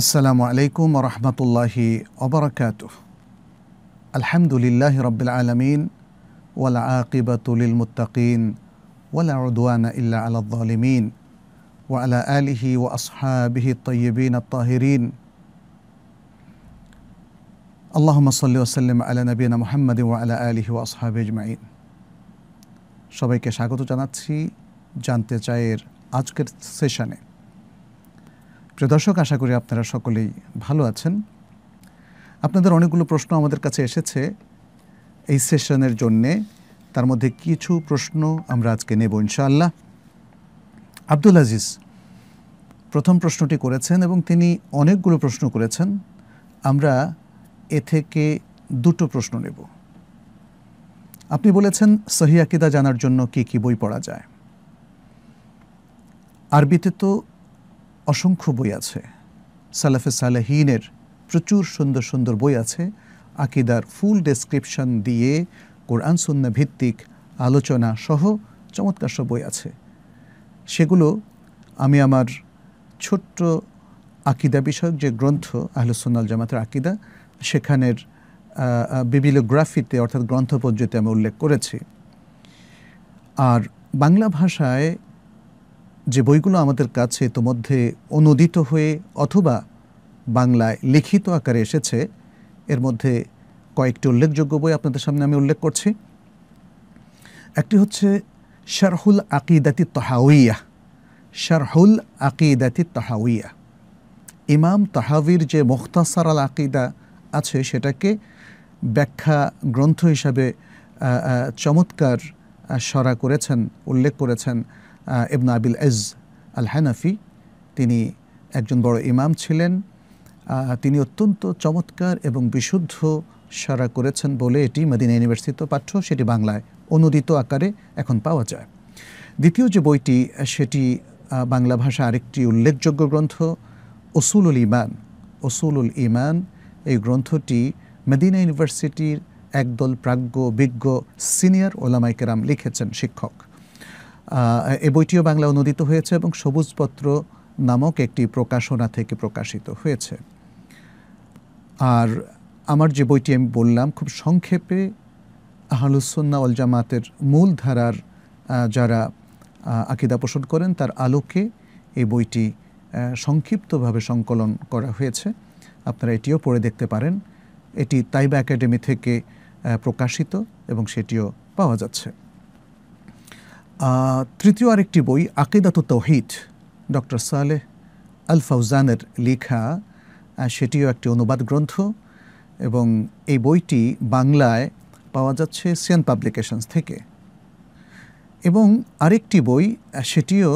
السلام عليكم ورحمة الله وبركاته الحمد لله رب العالمين والعاقبة للمتقين ولا عدوان إلا على الظالمين وعلى آله وأصحابه الطيبين الطاهرين اللهم صل وسلم على نبينا محمد وعلى آله وأصحابه أجمعين সবাইকে شاكوتو জানাচ্ছি جانتي جاير আজকের সেশনে প্রিয় দর্শক আশা করি আপনারা সকলেই ভালো আছেন আপনাদের অনেকগুলো প্রশ্ন আমাদের কাছে এসেছে এই সেশনের জন্যে তার মধ্যে কিছু প্রশ্ন আমরা আজকে নেব ইনশাআল্লাহ আব্দুল আজিজ প্রথম প্রশ্নটি করেছেন এবং তিনি অনেকগুলো প্রশ্ন করেছেন আমরা এ থেকে দুটো প্রশ্ন নেব আপনি বলেছেন সহি আকিদা জানার জন্য কি কি বই পড়া যায় আরবিতে তো অসংখ্য বই আছে সালাফে সালাহিনের প্রচুর সুন্দর সুন্দর বই আছে আকিদার ফুল ডেসক্রিপশন দিয়ে কোরআন সুন্না ভিত্তিক আলোচনা সহ চমৎকার সব বই আছে সেগুলো আমি আমার ছোট্ট আকিদা বিষয়ক যে গ্রন্থ আহলুসুন্নাল জামাতের আকিদা সেখানের বিবিলোগ্রাফিতে অর্থাৎ গ্রন্থপদ্ধতিতে আমি উল্লেখ করেছি আর বাংলা ভাষায় যে বইগুলো আমাদের কাছে ইতোমধ্যে অনুদিত হয়ে অথবা বাংলায় লিখিত আকারে এসেছে এর মধ্যে কয়েকটি উল্লেখযোগ্য বই আপনাদের সামনে আমি উল্লেখ করছি একটি হচ্ছে শারহুল আকিদাতি তহাউইয়া শারহুল আকিদাতি তহাউইয়া ইমাম তাহাবির যে মুখতাসার আল আকিদা আছে সেটাকে ব্যাখ্যা গ্রন্থ হিসাবে চমৎকার সরা করেছেন উল্লেখ করেছেন ইবন আবিল এজ আল হানাফি তিনি একজন বড় ইমাম ছিলেন তিনি অত্যন্ত চমৎকার এবং বিশুদ্ধ সারা করেছেন বলে এটি মদিনা ইউনিভার্সিটিতে পাঠ্য সেটি বাংলায় অনুদিত আকারে এখন পাওয়া যায় দ্বিতীয় যে বইটি সেটি বাংলা ভাষা আরেকটি উল্লেখযোগ্য গ্রন্থ ওসুলুল ইমান ওসুলুল ইমান এই গ্রন্থটি মেদিনা ইউনিভার্সিটির একদল প্রাজ্ঞ বিজ্ঞ সিনিয়র ওলামাইকেরাম লিখেছেন শিক্ষক এ বইটিও বাংলা অনুদিত হয়েছে এবং সবুজপত্র নামক একটি প্রকাশনা থেকে প্রকাশিত হয়েছে আর আমার যে বইটি আমি বললাম খুব সংক্ষেপে আহলুসন্না অল জামাতের মূল ধারার যারা আকিদা পোষণ করেন তার আলোকে এই বইটি সংক্ষিপ্তভাবে সংকলন করা হয়েছে আপনারা এটিও পড়ে দেখতে পারেন এটি তাইবা একাডেমি থেকে প্রকাশিত এবং সেটিও পাওয়া যাচ্ছে তৃতীয় আরেকটি বই আকিদাত তৌহিদ ডক্টর সালেহ আল ফৌজানের লেখা সেটিও একটি অনুবাদ গ্রন্থ এবং এই বইটি বাংলায় পাওয়া যাচ্ছে সিয়ান পাবলিকেশনস থেকে এবং আরেকটি বই সেটিও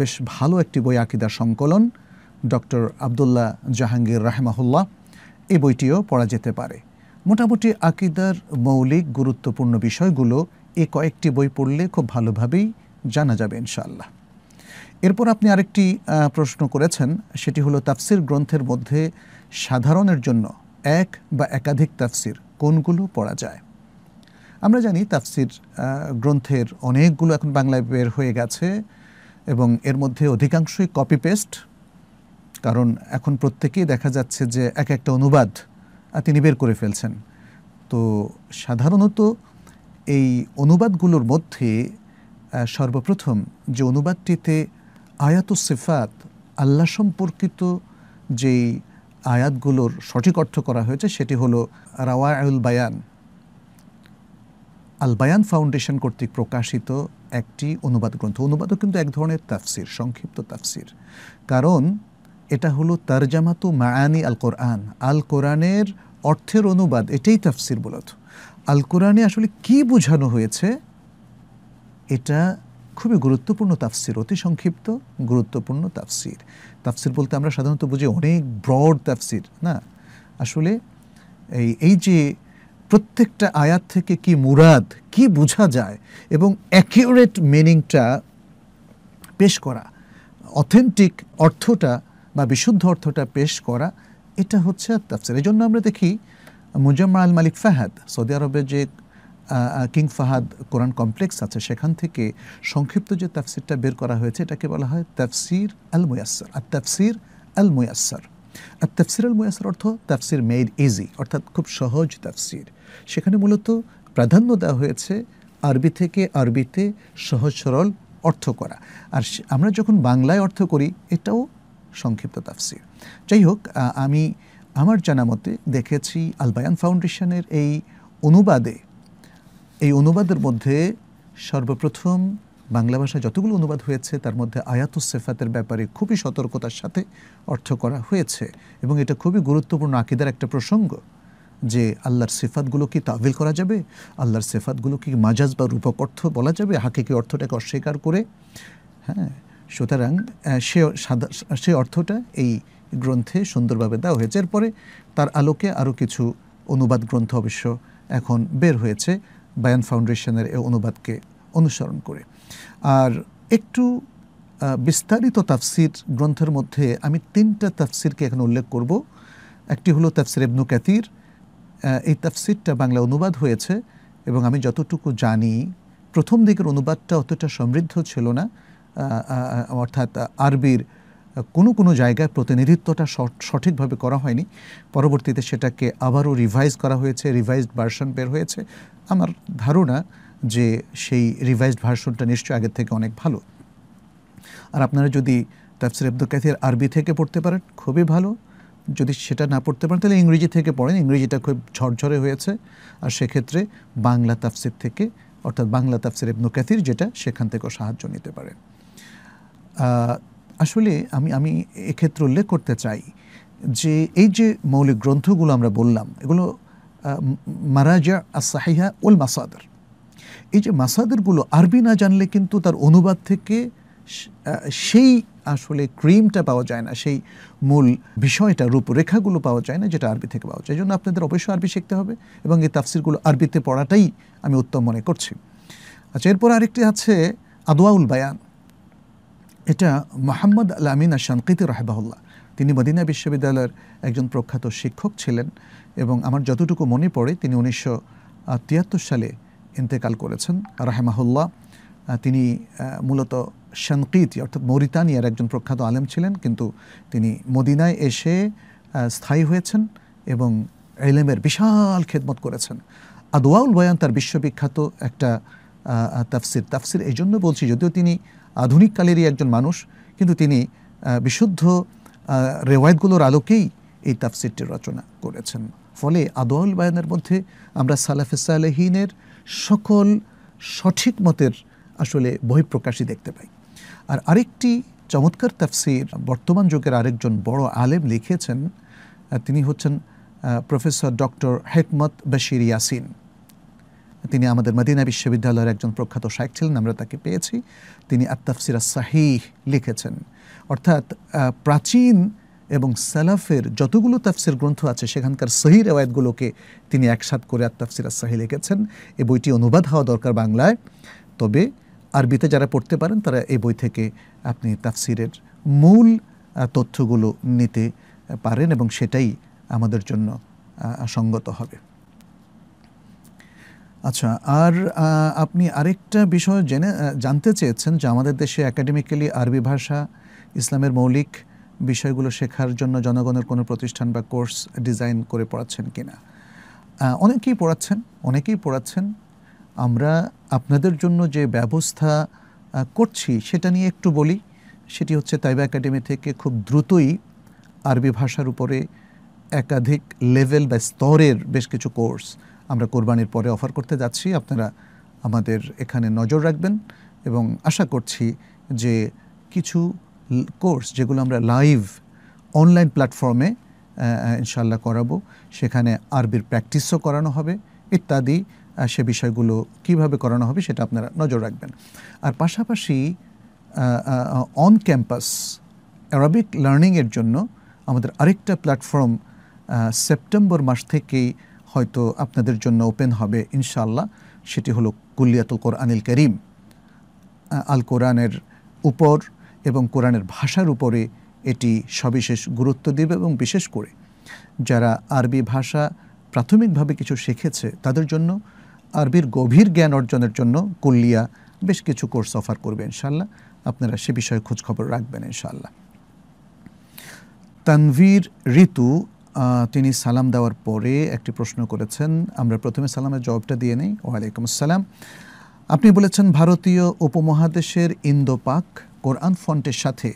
বেশ ভালো একটি বই আকিদার সংকলন ডক্টর আবদুল্লাহ জাহাঙ্গীর রাহেমাহুল্লাহ এই বইটিও পড়া যেতে পারে মোটামুটি আকিদার মৌলিক গুরুত্বপূর্ণ বিষয়গুলো এই কয়েকটি বই পড়লে খুব ভালোভাবেই জানা যাবে ইনশাআল্লাহ এরপর আপনি আরেকটি প্রশ্ন করেছেন সেটি হলো তাফসির গ্রন্থের মধ্যে সাধারণের জন্য এক বা একাধিক তাফসির কোনগুলো পড়া যায় আমরা জানি তাফসির গ্রন্থের অনেকগুলো এখন বাংলায় বের হয়ে গেছে এবং এর মধ্যে অধিকাংশই কপি পেস্ট কারণ এখন প্রত্যেকেই দেখা যাচ্ছে যে এক একটা অনুবাদ তিনি বের করে ফেলছেন তো সাধারণত এই অনুবাদগুলোর মধ্যে সর্বপ্রথম যে অনুবাদটিতে আয়াত সিফাত আল্লাহ সম্পর্কিত যেই আয়াতগুলোর সঠিক অর্থ করা হয়েছে সেটি হলো রাওয়ায়ুল বায়ান আল বায়ান ফাউন্ডেশন কর্তৃক প্রকাশিত একটি অনুবাদ গ্রন্থ অনুবাদও কিন্তু এক ধরনের তাফসির সংক্ষিপ্ত তাফসির কারণ এটা হলো তারজামাতু মায়ানি আল কোরআন আল কোরআনের অর্থের অনুবাদ এটাই তাফসির বলত আল কোরআনে আসলে কি বোঝানো হয়েছে এটা খুবই গুরুত্বপূর্ণ তাফসির অতি সংক্ষিপ্ত গুরুত্বপূর্ণ তাফসির তাফসির বলতে আমরা সাধারণত বুঝি অনেক ব্রড তাফসির না আসলে এই এই যে প্রত্যেকটা আয়াত থেকে কি মুরাদ কি বোঝা যায় এবং অ্যাকিউরেট মিনিংটা পেশ করা অথেন্টিক অর্থটা বা বিশুদ্ধ অর্থটা পেশ করা এটা হচ্ছে তাফসির এই জন্য আমরা দেখি মুজাম্মা আল মালিক ফাহাদ সৌদি আরবে যে কিং ফাহাদ কোরআন কমপ্লেক্স আছে সেখান থেকে সংক্ষিপ্ত যে তাফসিরটা বের করা হয়েছে এটাকে বলা হয় তাফসির আল মুয়াসর আর তাফসির আল মুয়াসর আর তাফসির আল মুয়াসর অর্থ তাফসির মেড ইজি অর্থাৎ খুব সহজ তাফসির সেখানে মূলত প্রাধান্য দেওয়া হয়েছে আরবি থেকে আরবিতে সহজ সরল অর্থ করা আর আমরা যখন বাংলায় অর্থ করি এটাও সংক্ষিপ্ত তাফসির যাই হোক আমি আমার জানা মতে দেখেছি আলবায়ান ফাউন্ডেশনের এই অনুবাদে এই অনুবাদের মধ্যে সর্বপ্রথম বাংলা ভাষায় যতগুলো অনুবাদ হয়েছে তার মধ্যে আয়াতুস সেফাতের ব্যাপারে খুবই সতর্কতার সাথে অর্থ করা হয়েছে এবং এটা খুবই গুরুত্বপূর্ণ আকিদার একটা প্রসঙ্গ যে আল্লাহর সেফাতগুলো কি তাবিল করা যাবে আল্লাহর সেফাতগুলো কি মাজাজ বা রূপক অর্থ বলা যাবে কি অর্থটাকে অস্বীকার করে হ্যাঁ সুতরাং সে সে অর্থটা এই গ্রন্থে সুন্দরভাবে দেওয়া হয়েছে এরপরে তার আলোকে আরও কিছু অনুবাদ গ্রন্থ অবশ্য এখন বের হয়েছে বায়ান ফাউন্ডেশনের এই অনুবাদকে অনুসরণ করে আর একটু বিস্তারিত তাফসির গ্রন্থের মধ্যে আমি তিনটা তাফসিরকে এখন উল্লেখ করব একটি হলো তাফসির এবনু ক্যাতির এই তাফসিরটা বাংলা অনুবাদ হয়েছে এবং আমি যতটুকু জানি প্রথম দিকের অনুবাদটা অতটা সমৃদ্ধ ছিল না অর্থাৎ আরবির কোনো কোনো জায়গায় প্রতিনিধিত্বটা সঠিকভাবে করা হয়নি পরবর্তীতে সেটাকে আবারও রিভাইজ করা হয়েছে রিভাইজড ভার্সন বের হয়েছে আমার ধারণা যে সেই রিভাইজড ভার্সনটা নিশ্চয়ই আগের থেকে অনেক ভালো আর আপনারা যদি তাফসির আব্দুল কাথির আরবি থেকে পড়তে পারেন খুবই ভালো যদি সেটা না পড়তে পারেন তাহলে ইংরেজি থেকে পড়েন ইংরেজিটা খুব ঝরঝরে হয়েছে আর সেক্ষেত্রে বাংলা তাফসির থেকে অর্থাৎ বাংলা তাফসির ইবনু কাথির যেটা সেখান থেকেও সাহায্য নিতে পারে আসলে আমি আমি এক্ষেত্রে উল্লেখ করতে চাই যে এই যে মৌলিক গ্রন্থগুলো আমরা বললাম এগুলো মারাজা আসাহিয়া উল মাসাদার এই যে মাসাদেরগুলো আরবি না জানলে কিন্তু তার অনুবাদ থেকে সেই আসলে ক্রিমটা পাওয়া যায় না সেই মূল বিষয়টা রূপরেখাগুলো পাওয়া যায় না যেটা আরবি থেকে পাওয়া যায় এই জন্য আপনাদের অবশ্যই আরবি শিখতে হবে এবং এই তাফসিরগুলো আরবিতে পড়াটাই আমি উত্তম মনে করছি আচ্ছা এরপর আরেকটি আছে আদোয়াউল বায়ান এটা মোহাম্মদ আল আমিন আশানকিতি রাহেবাহুল্লাহ তিনি মদিনা বিশ্ববিদ্যালয়ের একজন প্রখ্যাত শিক্ষক ছিলেন এবং আমার যতটুকু মনে পড়ে তিনি উনিশশো তিয়াত্তর সালে ইন্তেকাল করেছেন রাহেমাহুল্লাহ তিনি মূলত শানকিতি অর্থাৎ মৌরিতানিয়ার একজন প্রখ্যাত আলেম ছিলেন কিন্তু তিনি মদিনায় এসে স্থায়ী হয়েছেন এবং এলেমের বিশাল খেদমত করেছেন আদোয়াউল বয়ান তার বিশ্ববিখ্যাত একটা তাফসির তাফসির এই জন্য বলছি যদিও তিনি আধুনিককালেরই একজন মানুষ কিন্তু তিনি বিশুদ্ধ রেওয়ায়তগুলোর আলোকেই এই তাফসিরটি রচনা করেছেন ফলে আদৌল বায়ানের মধ্যে আমরা সালাফে সালেহীনের সকল সঠিক মতের আসলে বহিঃপ্রকাশই দেখতে পাই আর আরেকটি চমৎকার তাফসির বর্তমান যুগের আরেকজন বড় আলেম লিখেছেন তিনি হচ্ছেন প্রফেসর ডক্টর হেকমত বশির ইয়াসিন তিনি আমাদের মদিনা বিশ্ববিদ্যালয়ের একজন প্রখ্যাত শায়েক ছিলেন আমরা তাকে পেয়েছি তিনি আত্মাফসিরা সাহিহ লিখেছেন অর্থাৎ প্রাচীন এবং সালাফের যতগুলো তাফসির গ্রন্থ আছে সেখানকার সহি রেওয়ায়তগুলোকে তিনি একসাথ করে আত্মাফসিরা সাহি লিখেছেন এই বইটি অনুবাদ হওয়া দরকার বাংলায় তবে আরবিতে যারা পড়তে পারেন তারা এই বই থেকে আপনি তাফসিরের মূল তথ্যগুলো নিতে পারেন এবং সেটাই আমাদের জন্য সঙ্গত হবে আচ্ছা আর আপনি আরেকটা বিষয় জেনে জানতে চেয়েছেন যে আমাদের দেশে একাডেমিক্যালি আরবি ভাষা ইসলামের মৌলিক বিষয়গুলো শেখার জন্য জনগণের কোনো প্রতিষ্ঠান বা কোর্স ডিজাইন করে পড়াচ্ছেন কি না অনেকেই পড়াচ্ছেন অনেকেই পড়াচ্ছেন আমরা আপনাদের জন্য যে ব্যবস্থা করছি সেটা নিয়ে একটু বলি সেটি হচ্ছে তাইবা একাডেমি থেকে খুব দ্রুতই আরবি ভাষার উপরে একাধিক লেভেল বা স্তরের বেশ কিছু কোর্স আমরা কোরবানির পরে অফার করতে যাচ্ছি আপনারা আমাদের এখানে নজর রাখবেন এবং আশা করছি যে কিছু কোর্স যেগুলো আমরা লাইভ অনলাইন প্ল্যাটফর্মে ইনশাল্লাহ করাবো সেখানে আরবির প্র্যাকটিসও করানো হবে ইত্যাদি সে বিষয়গুলো কিভাবে করানো হবে সেটা আপনারা নজর রাখবেন আর পাশাপাশি অন ক্যাম্পাস অ্যারাবিক লার্নিংয়ের জন্য আমাদের আরেকটা প্ল্যাটফর্ম সেপ্টেম্বর মাস থেকেই হয়তো আপনাদের জন্য ওপেন হবে ইনশাল্লাহ সেটি হলো কুলিয়াতুল কোরআনিল করিম আল কোরআনের উপর এবং কোরআনের ভাষার উপরে এটি সবিশেষ গুরুত্ব দেবে এবং বিশেষ করে যারা আরবি ভাষা প্রাথমিকভাবে কিছু শিখেছে তাদের জন্য আরবির গভীর জ্ঞান অর্জনের জন্য কুল্লিয়া বেশ কিছু কোর্স অফার করবে ইনশাল্লাহ আপনারা সে বিষয়ে খোঁজখবর রাখবেন ইনশাল্লাহ তানভীর ঋতু তিনি সালাম দেওয়ার পরে একটি প্রশ্ন করেছেন আমরা প্রথমে সালামের জবাবটা দিয়ে নেই ওয়ালাইকুম আসসালাম আপনি বলেছেন ভারতীয় উপমহাদেশের ইন্দো পাক কোরআন ফন্টের সাথে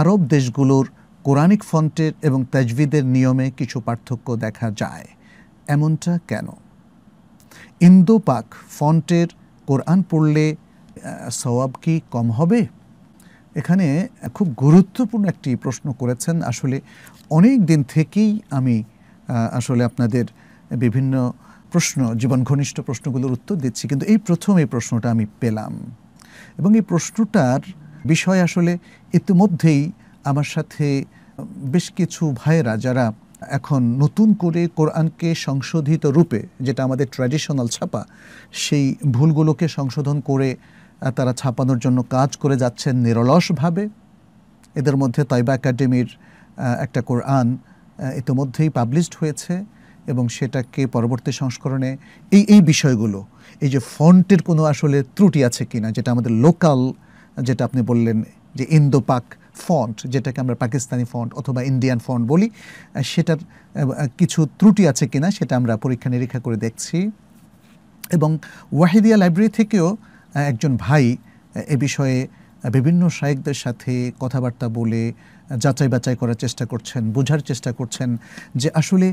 আরব দেশগুলোর কোরআনিক ফন্টের এবং তাজবিদের নিয়মে কিছু পার্থক্য দেখা যায় এমনটা কেন ইন্দো পাক ফন্টের কোরআন পড়লে সওয়াব কি কম হবে এখানে খুব গুরুত্বপূর্ণ একটি প্রশ্ন করেছেন আসলে অনেক দিন থেকেই আমি আসলে আপনাদের বিভিন্ন প্রশ্ন জীবন ঘনিষ্ঠ প্রশ্নগুলোর উত্তর দিচ্ছি কিন্তু এই প্রথম এই প্রশ্নটা আমি পেলাম এবং এই প্রশ্নটার বিষয় আসলে ইতিমধ্যেই আমার সাথে বেশ কিছু ভাইয়েরা যারা এখন নতুন করে কোরআনকে সংশোধিত রূপে যেটা আমাদের ট্র্যাডিশনাল ছাপা সেই ভুলগুলোকে সংশোধন করে তারা ছাপানোর জন্য কাজ করে যাচ্ছেন নিরলসভাবে এদের মধ্যে তাইবা একাডেমির একটা কোরআন ইতোমধ্যেই পাবলিশড হয়েছে এবং সেটাকে পরবর্তী সংস্করণে এই এই বিষয়গুলো এই যে ফন্টের কোনো আসলে ত্রুটি আছে কি না যেটা আমাদের লোকাল যেটা আপনি বললেন যে ইন্দো পাক ফন্ট যেটাকে আমরা পাকিস্তানি ফন্ট অথবা ইন্ডিয়ান ফন্ট বলি সেটার কিছু ত্রুটি আছে কি না সেটা আমরা পরীক্ষা নিরীক্ষা করে দেখছি এবং ওয়াহিদিয়া লাইব্রেরি থেকেও একজন ভাই এ বিষয়ে বিভিন্ন সাহেকদের সাথে কথাবার্তা বলে যাচাই বাচাই করার চেষ্টা করছেন বোঝার চেষ্টা করছেন যে আসলে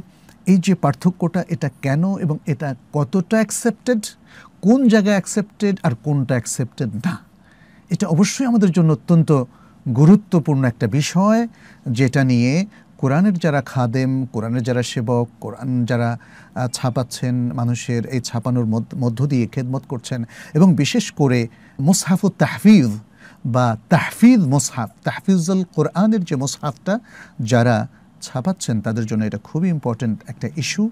এই যে পার্থক্যটা এটা কেন এবং এটা কতটা অ্যাকসেপ্টেড কোন জায়গায় অ্যাকসেপ্টেড আর কোনটা অ্যাকসেপ্টেড না এটা অবশ্যই আমাদের জন্য অত্যন্ত গুরুত্বপূর্ণ একটা বিষয় যেটা নিয়ে কোরআনের যারা খাদেম কোরআনের যারা সেবক কোরআন যারা ছাপাচ্ছেন মানুষের এই ছাপানোর মধ্য দিয়ে খেদমত করছেন এবং বিশেষ করে মুসাফু তাহফিজ বা তাহফিজ মোসহাফ তাহফিজুল কোরআনের যে মোসহাফটা যারা ছাপাচ্ছেন তাদের জন্য এটা খুবই ইম্পর্ট্যান্ট একটা ইস্যু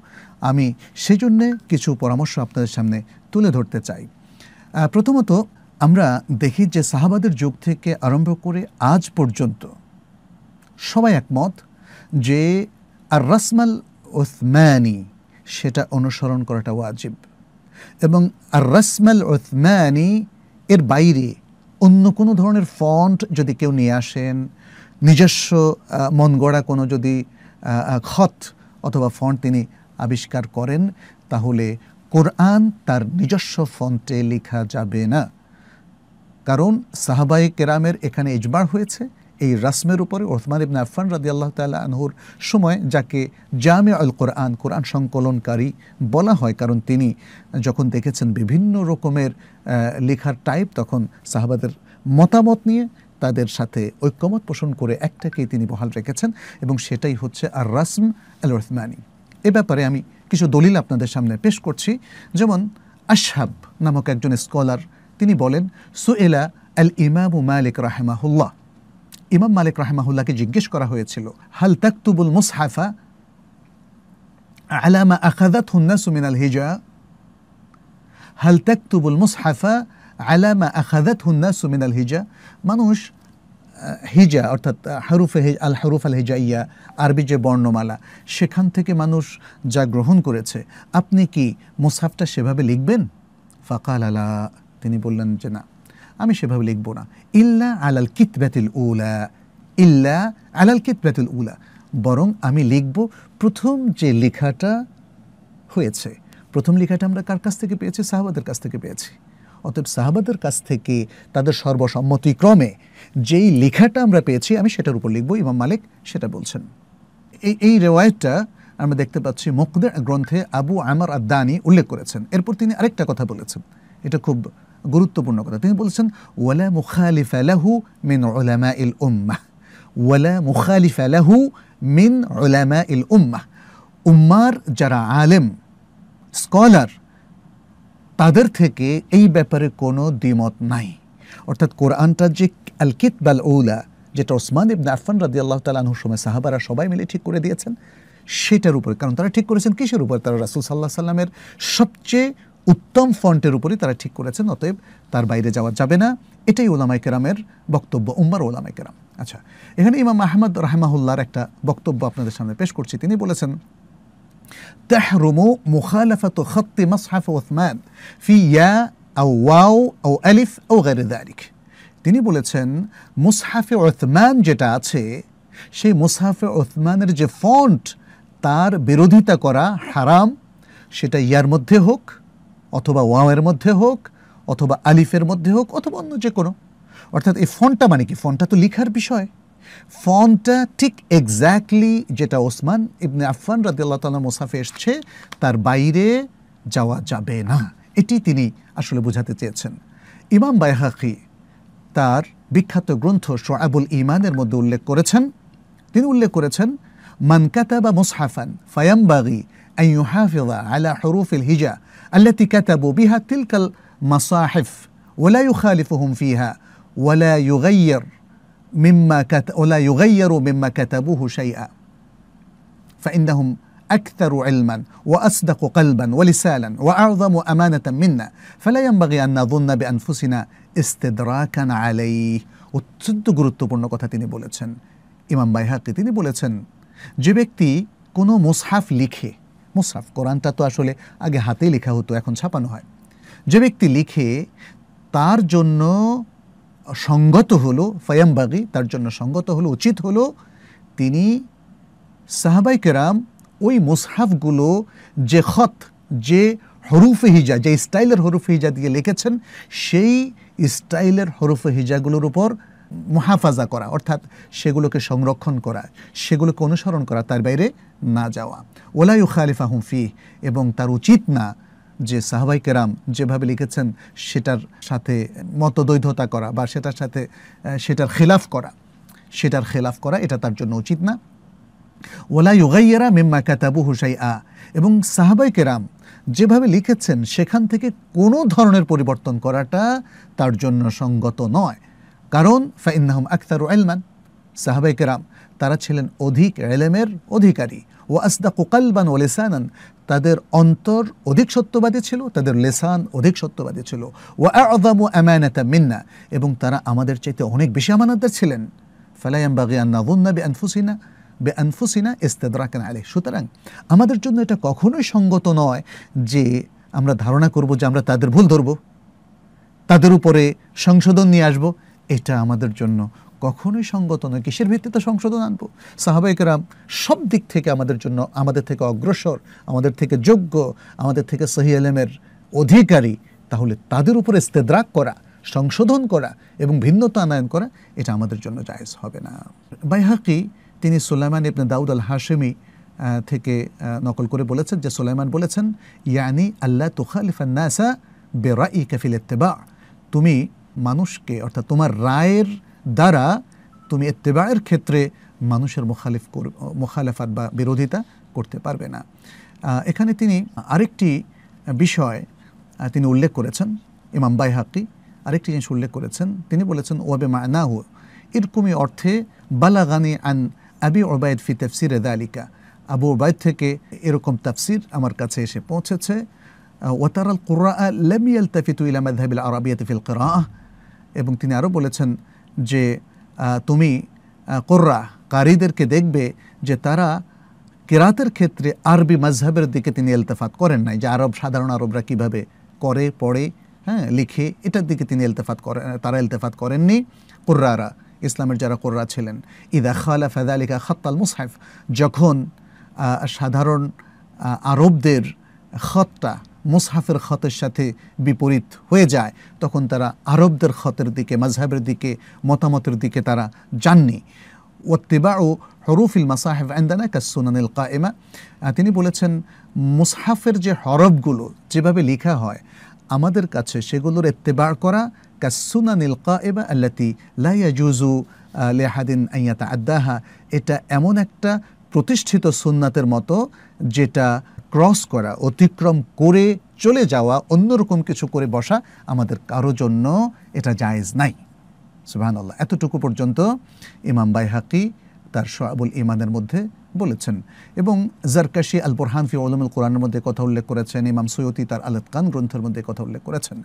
আমি সেই জন্যে কিছু পরামর্শ আপনাদের সামনে তুলে ধরতে চাই প্রথমত আমরা দেখি যে সাহাবাদের যুগ থেকে আরম্ভ করে আজ পর্যন্ত সবাই একমত যে আর রাসমাল ওসম্যানি সেটা অনুসরণ করাটা ওয়াজিব এবং আর রাসমাল ওসম্যানি এর বাইরে অন্য কোনো ধরনের ফন্ট যদি কেউ নিয়ে আসেন নিজস্ব মন গড়া কোনো যদি খত অথবা ফন্ট তিনি আবিষ্কার করেন তাহলে কোরআন তার নিজস্ব ফন্টে লেখা যাবে না কারণ সাহাবাই কেরামের এখানে ইজবার হয়েছে এই রাসমের উপরে ওসমান ইবনা আফান রাদি আল্লাহ তাল্লাহ আনহুর সময় যাকে জামে আল কোরআন কোরআন সংকলনকারী বলা হয় কারণ তিনি যখন দেখেছেন বিভিন্ন রকমের লেখার টাইপ তখন সাহাবাদের মতামত নিয়ে তাদের সাথে ঐক্যমত পোষণ করে একটাকেই তিনি বহাল রেখেছেন এবং সেটাই হচ্ছে আর রাসম আল ওসমানি এ ব্যাপারে আমি কিছু দলিল আপনাদের সামনে পেশ করছি যেমন আশহাব নামক একজন স্কলার তিনি বলেন সুয়েলা আল ইমামু মালিক রাহেমাহুল্লাহ ইমাম মালিক রাহেমাহুল্লাহকে জিজ্ঞেস করা হয়েছিল হাল তাকতুবুল মুসহাফা আলামা আখাদাত হুন্না সুমিনাল হিজা হাল তাকতুবুল মুসহাফা আলামা আখাদাত হুন্না সুমিনাল হিজা মানুষ হিজা অর্থাৎ হারুফে আল হারুফ আল হিজা ইয়া আরবি যে বর্ণমালা সেখান থেকে মানুষ যা গ্রহণ করেছে আপনি কি মুসাফটা সেভাবে লিখবেন ফাকাল আলা তিনি বললেন যে না আমি সেভাবে লিখব না ইল্লা আলাল কিতব্যাতিল উলা ইল্লা আলাল কিতব্যাতুল উলা বরং আমি লিখব প্রথম যে লেখাটা হয়েছে প্রথম লেখাটা আমরা কার কাছ থেকে পেয়েছি সাহাবাদের কাছ থেকে পেয়েছি অতএব সাহাবাদের কাছ থেকে তাদের সর্বসম্মতিক্রমে যেই লেখাটা আমরা পেয়েছি আমি সেটার উপর লিখব ইমাম মালিক সেটা বলছেন এই এই রেওয়ায়তটা আমরা দেখতে পাচ্ছি মকদের গ্রন্থে আবু আমার আদানি উল্লেখ করেছেন এরপর তিনি আরেকটা কথা বলেছেন এটা খুব গুরুত্বপূর্ণ কথা তিনি বলছেন ওয়ালা মুখালিফ আলাহু মিন ওলামা ইল উম্মাহ ওয়ালা মুখালিফ আলাহু মিন ওলামা ইল উম্মাহ উম্মার যারা আলেম স্কলার তাদের থেকে এই ব্যাপারে কোনো দ্বিমত নাই অর্থাৎ কোরআনটা যে আল কিতবাল ওলা যেটা ওসমান ইবন আফান রাজি আল্লাহ তালাহুর সময় সাহাবারা সবাই মিলে ঠিক করে দিয়েছেন সেটার উপরে কারণ তারা ঠিক করেছেন কিসের উপর তারা রাসুল সাল্লাহ সাল্লামের সবচেয়ে উত্তম ফন্টের উপরেই তারা ঠিক করেছেন অতএব তার বাইরে যাওয়া যাবে না এটাই ওলামাই কেরামের বক্তব্য উম্মার ওলামাই কেরাম আচ্ছা এখানে ইমাম আহমদ রাহেমাহুল্লার একটা বক্তব্য আপনাদের সামনে পেশ করছি তিনি বলেছেন تحرم مخالفة خط مصحف عثمان في يا أو واو أو ألف أو غير ذلك তিনি বলেছেন মুসহাফে ওথমান যেটা আছে সেই মুসহাফে ওথমানের যে ফন্ট তার বিরোধিতা করা হারাম সেটা ইয়ার মধ্যে হোক অথবা ওয়াওয়ের মধ্যে হোক অথবা আলিফের মধ্যে হোক অথবা অন্য যে কোনো অর্থাৎ এই ফোনটা মানে কি ফোনটা তো লিখার বিষয় ফোনটা ঠিক এক্স্যাক্টলি যেটা ওসমান ইবনে আফফান রাদিল্লা তাল মোসাফে এসছে তার বাইরে যাওয়া যাবে না এটি তিনি আসলে বোঝাতে চেয়েছেন ইমাম বাইহাকি তার বিখ্যাত গ্রন্থ শোয়াবুল ইমানের মধ্যে উল্লেখ করেছেন তিনি উল্লেখ করেছেন মানকাতা বা মোসাফান ফায়ামবাগি أن يحافظ على حروف الهجاء التي كتبوا بها تلك المصاحف ولا يخالفهم فيها ولا يغير مما كت... ولا يغير مما كتبوه شيئا فإنهم أكثر علما وأصدق قلبا ولسانا وأعظم أمانة منا فلا ينبغي أن نظن بأنفسنا استدراكا عليه অত্যন্ত গুরুত্বপূর্ণ কথা তিনি বলেছেন ইমাম বাইহাকি তিনি বলেছেন যে ব্যক্তি মুসাফ কোরআনটা তো আসলে আগে হাতেই লেখা হতো এখন ছাপানো হয় যে ব্যক্তি লিখে তার জন্য সঙ্গত হলো ফয়ামবাগি তার জন্য সঙ্গত হলো উচিত হলো তিনি সাহাবাই কেরাম ওই মুসহাফগুলো যে খত যে হরুফে হিজা যে স্টাইলের হরুফে হিজা দিয়ে লিখেছেন সেই স্টাইলের হরুফে হিজাগুলোর উপর মুহাফাজা করা অর্থাৎ সেগুলোকে সংরক্ষণ করা সেগুলোকে অনুসরণ করা তার বাইরে না যাওয়া ওলায়ু খালিফা হুমফি এবং তার উচিত না যে সাহবাই কেরাম যেভাবে লিখেছেন সেটার সাথে মতদ্বৈধতা করা বা সেটার সাথে সেটার খেলাফ করা সেটার খেলাফ করা এটা তার জন্য উচিত না ওলা ইউগাইয়েরা মেম্মা কাতাবু হুসাই আ এবং সাহাবাই কেরাম যেভাবে লিখেছেন সেখান থেকে কোনো ধরনের পরিবর্তন করাটা তার জন্য সঙ্গত নয় কারণ আখতার আক্তার এলমান কেরাম তারা ছিলেন অধিক এলেমের অধিকারী ও আসদা কোকালবান ও লেসানান তাদের অন্তর অধিক সত্যবাদী ছিল তাদের লেসান অধিক সত্যবাদী ছিল ও আদাম ও আমানাতা মিন্না এবং তারা আমাদের চাইতে অনেক বেশি আমানাতদার ছিলেন ফালাইম বাগি আন্নাবুন্না বে আনফুসিনা বে আনফুসিনা ইস্তেদরাকান আলে সুতরাং আমাদের জন্য এটা কখনোই সঙ্গত নয় যে আমরা ধারণা করব যে আমরা তাদের ভুল ধরব তাদের উপরে সংশোধন নিয়ে আসবো এটা আমাদের জন্য কখনোই সঙ্গত নয় কিসের ভিত্তিতে সংশোধন আনব সাহাবাইকেরাম সব দিক থেকে আমাদের জন্য আমাদের থেকে অগ্রসর আমাদের থেকে যোগ্য আমাদের থেকে সহি আলেমের অধিকারী তাহলে তাদের উপর স্তেদ্রাক করা সংশোধন করা এবং ভিন্নতা আনায়ন করা এটা আমাদের জন্য জায়েজ হবে না বাইহাকি তিনি সুলাইমান ইবনে দাউদ আল হাশেমি থেকে নকল করে বলেছেন যে সুলাইমান বলেছেন ইয়ানি আল্লাহ তুখালিফান্নাসা বেরা ই কাফিল বা তুমি মানুষকে অর্থাৎ তোমার রায়ের দ্বারা তুমি এত্তেবায়ের ক্ষেত্রে মানুষের মোখালিফ কর মোখালেফাত বা বিরোধিতা করতে পারবে না এখানে তিনি আরেকটি বিষয় তিনি উল্লেখ করেছেন ইমাম বাইহাকি আরেকটি জিনিস উল্লেখ করেছেন তিনি বলেছেন ওয়াবে হো এরকমই অর্থে বালাগানি আন আবি ওবায়দ ফি তফসির দালিকা আবু ওবায়দ থেকে এরকম তাফসির আমার কাছে এসে পৌঁছেছে ওয়াতারাল কুরআ লামিয়াল তাফিতু ইলা মাযহাবিল আরাবিয়াতি ফিল কিরাআহ এবং তিনি আরও বলেছেন যে তুমি কোর্রা কারীদেরকে দেখবে যে তারা কেরাতের ক্ষেত্রে আরবি মাঝহাবের দিকে তিনি এলতেফাত করেন নাই যে আরব সাধারণ আরবরা কিভাবে করে পড়ে হ্যাঁ লিখে এটার দিকে তিনি এলতেফাত করেন তারা এলতেফাত করেননি কোর্রারা ইসলামের যারা কোর্রা ছিলেন ইদা খালা ফাদালিকা খত্তাল মুসাইফ যখন সাধারণ আরবদের খতটা মুসহাফের খতের সাথে বিপরীত হয়ে যায় তখন তারা আরবদের খতের দিকে মাঝহাবের দিকে মতামতের দিকে তারা যাননি ওত্তেবা ও হরুফিল মাসাহেব আন্দানা কাসুনানিল কায়েমা তিনি বলেছেন মুসহাফের যে হরফগুলো যেভাবে লেখা হয় আমাদের কাছে সেগুলোর এত্তেবার করা কাসুনানিল কায়েমা আল্লাতি জুজু লেহাদিন আইয়াতা আদাহা এটা এমন একটা প্রতিষ্ঠিত সুন্নাতের মতো যেটা ক্রস করা অতিক্রম করে চলে যাওয়া অন্যরকম কিছু করে বসা আমাদের কারো জন্য এটা জায়েজ নাই সুবাহ আল্লাহ এতটুকু পর্যন্ত ইমাম বাইহাকি তার সোয়াবুল ইমানের মধ্যে বলেছেন এবং জারকাশি আল বোরহান ফি আলমুল কোরআনের মধ্যে কথা উল্লেখ করেছেন ইমাম সৈয়দি তার আল আতকান গ্রন্থের মধ্যে কথা উল্লেখ করেছেন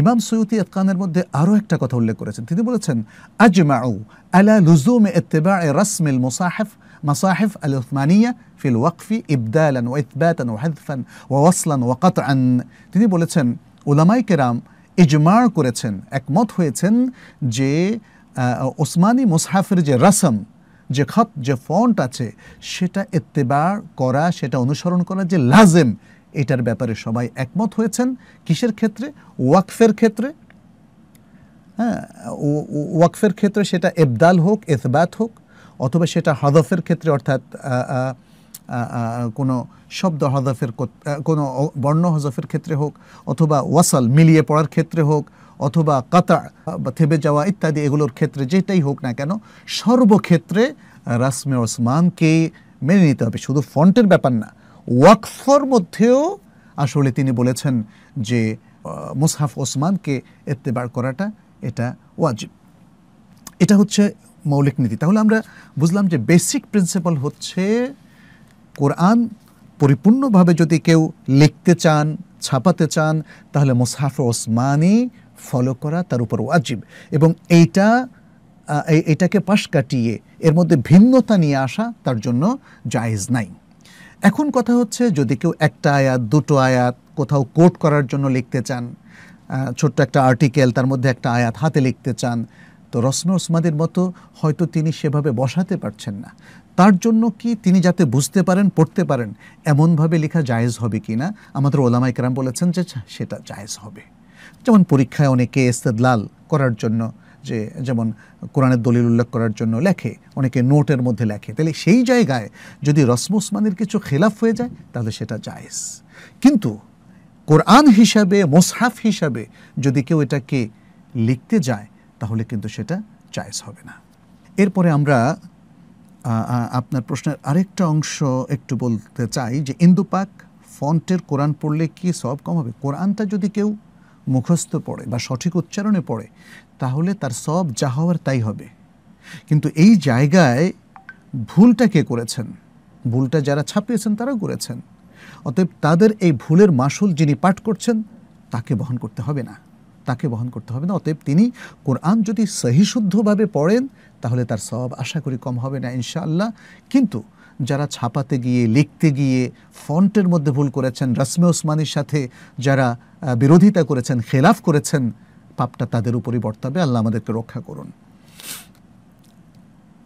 ইমাম সৈয়দি আতকানের মধ্যে আরও একটা কথা উল্লেখ করেছেন তিনি বলেছেন আজমাউ আলা লুজুম এ রসমিল মোসাহেফ মাসাহেফ আল উসমানিয়া في الوقف إبدالا وإثباتا وحذفا ووصلا وقطعا তিনি বলেছেন উলামাই কেরাম ইজমার করেছেন একমত হয়েছেন যে ওসমানী মুসহাফের যে রাসম যে খত যে ফন্ট আছে সেটা এত্তেবার করা সেটা অনুসরণ করা যে লাজেম এটার ব্যাপারে সবাই একমত হয়েছেন কিসের ক্ষেত্রে ওয়াকফের ক্ষেত্রে হ্যাঁ ওয়াকফের ক্ষেত্রে সেটা এবদাল হোক এথবাত হোক অথবা সেটা হদফের ক্ষেত্রে অর্থাৎ কোনো শব্দ হজফের কোনো বর্ণ হজফের ক্ষেত্রে হোক অথবা ওয়াসাল মিলিয়ে পড়ার ক্ষেত্রে হোক অথবা কাতা বা থেবে যাওয়া ইত্যাদি এগুলোর ক্ষেত্রে যেটাই হোক না কেন সর্বক্ষেত্রে রাসমে ওসমানকে মেনে নিতে হবে শুধু ফন্টের ব্যাপার না ওয়াকফর মধ্যেও আসলে তিনি বলেছেন যে মুসহাফ ওসমানকে এত্তেবার করাটা এটা ওয়াজিব এটা হচ্ছে মৌলিক নীতি তাহলে আমরা বুঝলাম যে বেসিক প্রিন্সিপাল হচ্ছে কোরআন পরিপূর্ণভাবে যদি কেউ লিখতে চান ছাপাতে চান তাহলে মুসাফ ওসমানি ফলো করা তার উপর ওয়াজিব এবং এইটা এটাকে পাশ কাটিয়ে এর মধ্যে ভিন্নতা নিয়ে আসা তার জন্য জায়েজ নাই এখন কথা হচ্ছে যদি কেউ একটা আয়াত দুটো আয়াত কোথাও কোট করার জন্য লিখতে চান ছোট্ট একটা আর্টিকেল তার মধ্যে একটা আয়াত হাতে লিখতে চান তো রসন ওসমাদের মতো হয়তো তিনি সেভাবে বসাতে পারছেন না তার জন্য কি তিনি যাতে বুঝতে পারেন পড়তে পারেন এমনভাবে লেখা জায়েজ হবে কি না আমাদের ওলামা ইকরাম বলেছেন যে সেটা জায়েজ হবে যেমন পরীক্ষায় অনেকে ইস্তেদলাল করার জন্য যে যেমন কোরআনের দলিল উল্লেখ করার জন্য লেখে অনেকে নোটের মধ্যে লেখে তাহলে সেই জায়গায় যদি রসম উসমানের কিছু খেলাফ হয়ে যায় তাহলে সেটা জায়েজ কিন্তু কোরআন হিসাবে মোসহাফ হিসাবে যদি কেউ এটাকে লিখতে যায় তাহলে কিন্তু সেটা জায়েজ হবে না এরপরে আমরা আপনার প্রশ্নের আরেকটা অংশ একটু বলতে চাই যে ইন্দুপাক ফন্টের কোরআন পড়লে কি সব কম হবে কোরআনটা যদি কেউ মুখস্থ পড়ে বা সঠিক উচ্চারণে পড়ে তাহলে তার সব যা হওয়ার তাই হবে কিন্তু এই জায়গায় ভুলটা কে করেছেন ভুলটা যারা ছাপিয়েছেন তারা করেছেন অতএব তাদের এই ভুলের মাসুল যিনি পাঠ করছেন তাকে বহন করতে হবে না তাকে বহন করতে হবে না অতএব তিনি কোরআন যদি সহিশুদ্ধভাবে পড়েন তাহলে তার সব আশা করি কম হবে না ইনশাআল্লাহ কিন্তু যারা ছাপাতে গিয়ে লিখতে গিয়ে ফন্টের মধ্যে ভুল করেছেন রাসমে ওসমানির সাথে যারা বিরোধিতা করেছেন খেলাফ করেছেন পাপটা তাদের উপরই বর্তাবে আল্লাহ আমাদেরকে রক্ষা করুন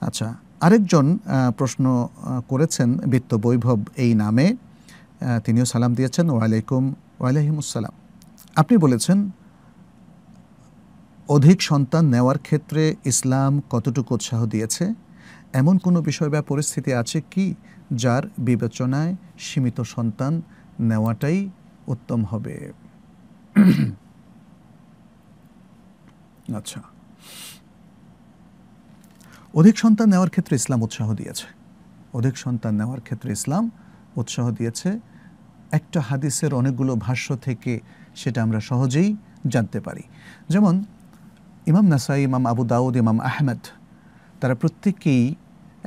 আচ্ছা আরেকজন প্রশ্ন করেছেন বিত্ত বৈভব এই নামে তিনিও সালাম দিয়েছেন ওয়ালাইকুম ওয়ালাইকুম আসসালাম আপনি বলেছেন অধিক সন্তান নেওয়ার ক্ষেত্রে ইসলাম কতটুকু উৎসাহ দিয়েছে এমন কোনো বিষয় বা পরিস্থিতি আছে কি যার বিবেচনায় সীমিত সন্তান নেওয়াটাই উত্তম হবে আচ্ছা অধিক সন্তান নেওয়ার ক্ষেত্রে ইসলাম উৎসাহ দিয়েছে অধিক সন্তান নেওয়ার ক্ষেত্রে ইসলাম উৎসাহ দিয়েছে একটা হাদিসের অনেকগুলো ভাষ্য থেকে সেটা আমরা সহজেই জানতে পারি যেমন ইমাম নাসাই ইমাম আবু দাউদ ইমাম আহমেদ তারা প্রত্যেকেই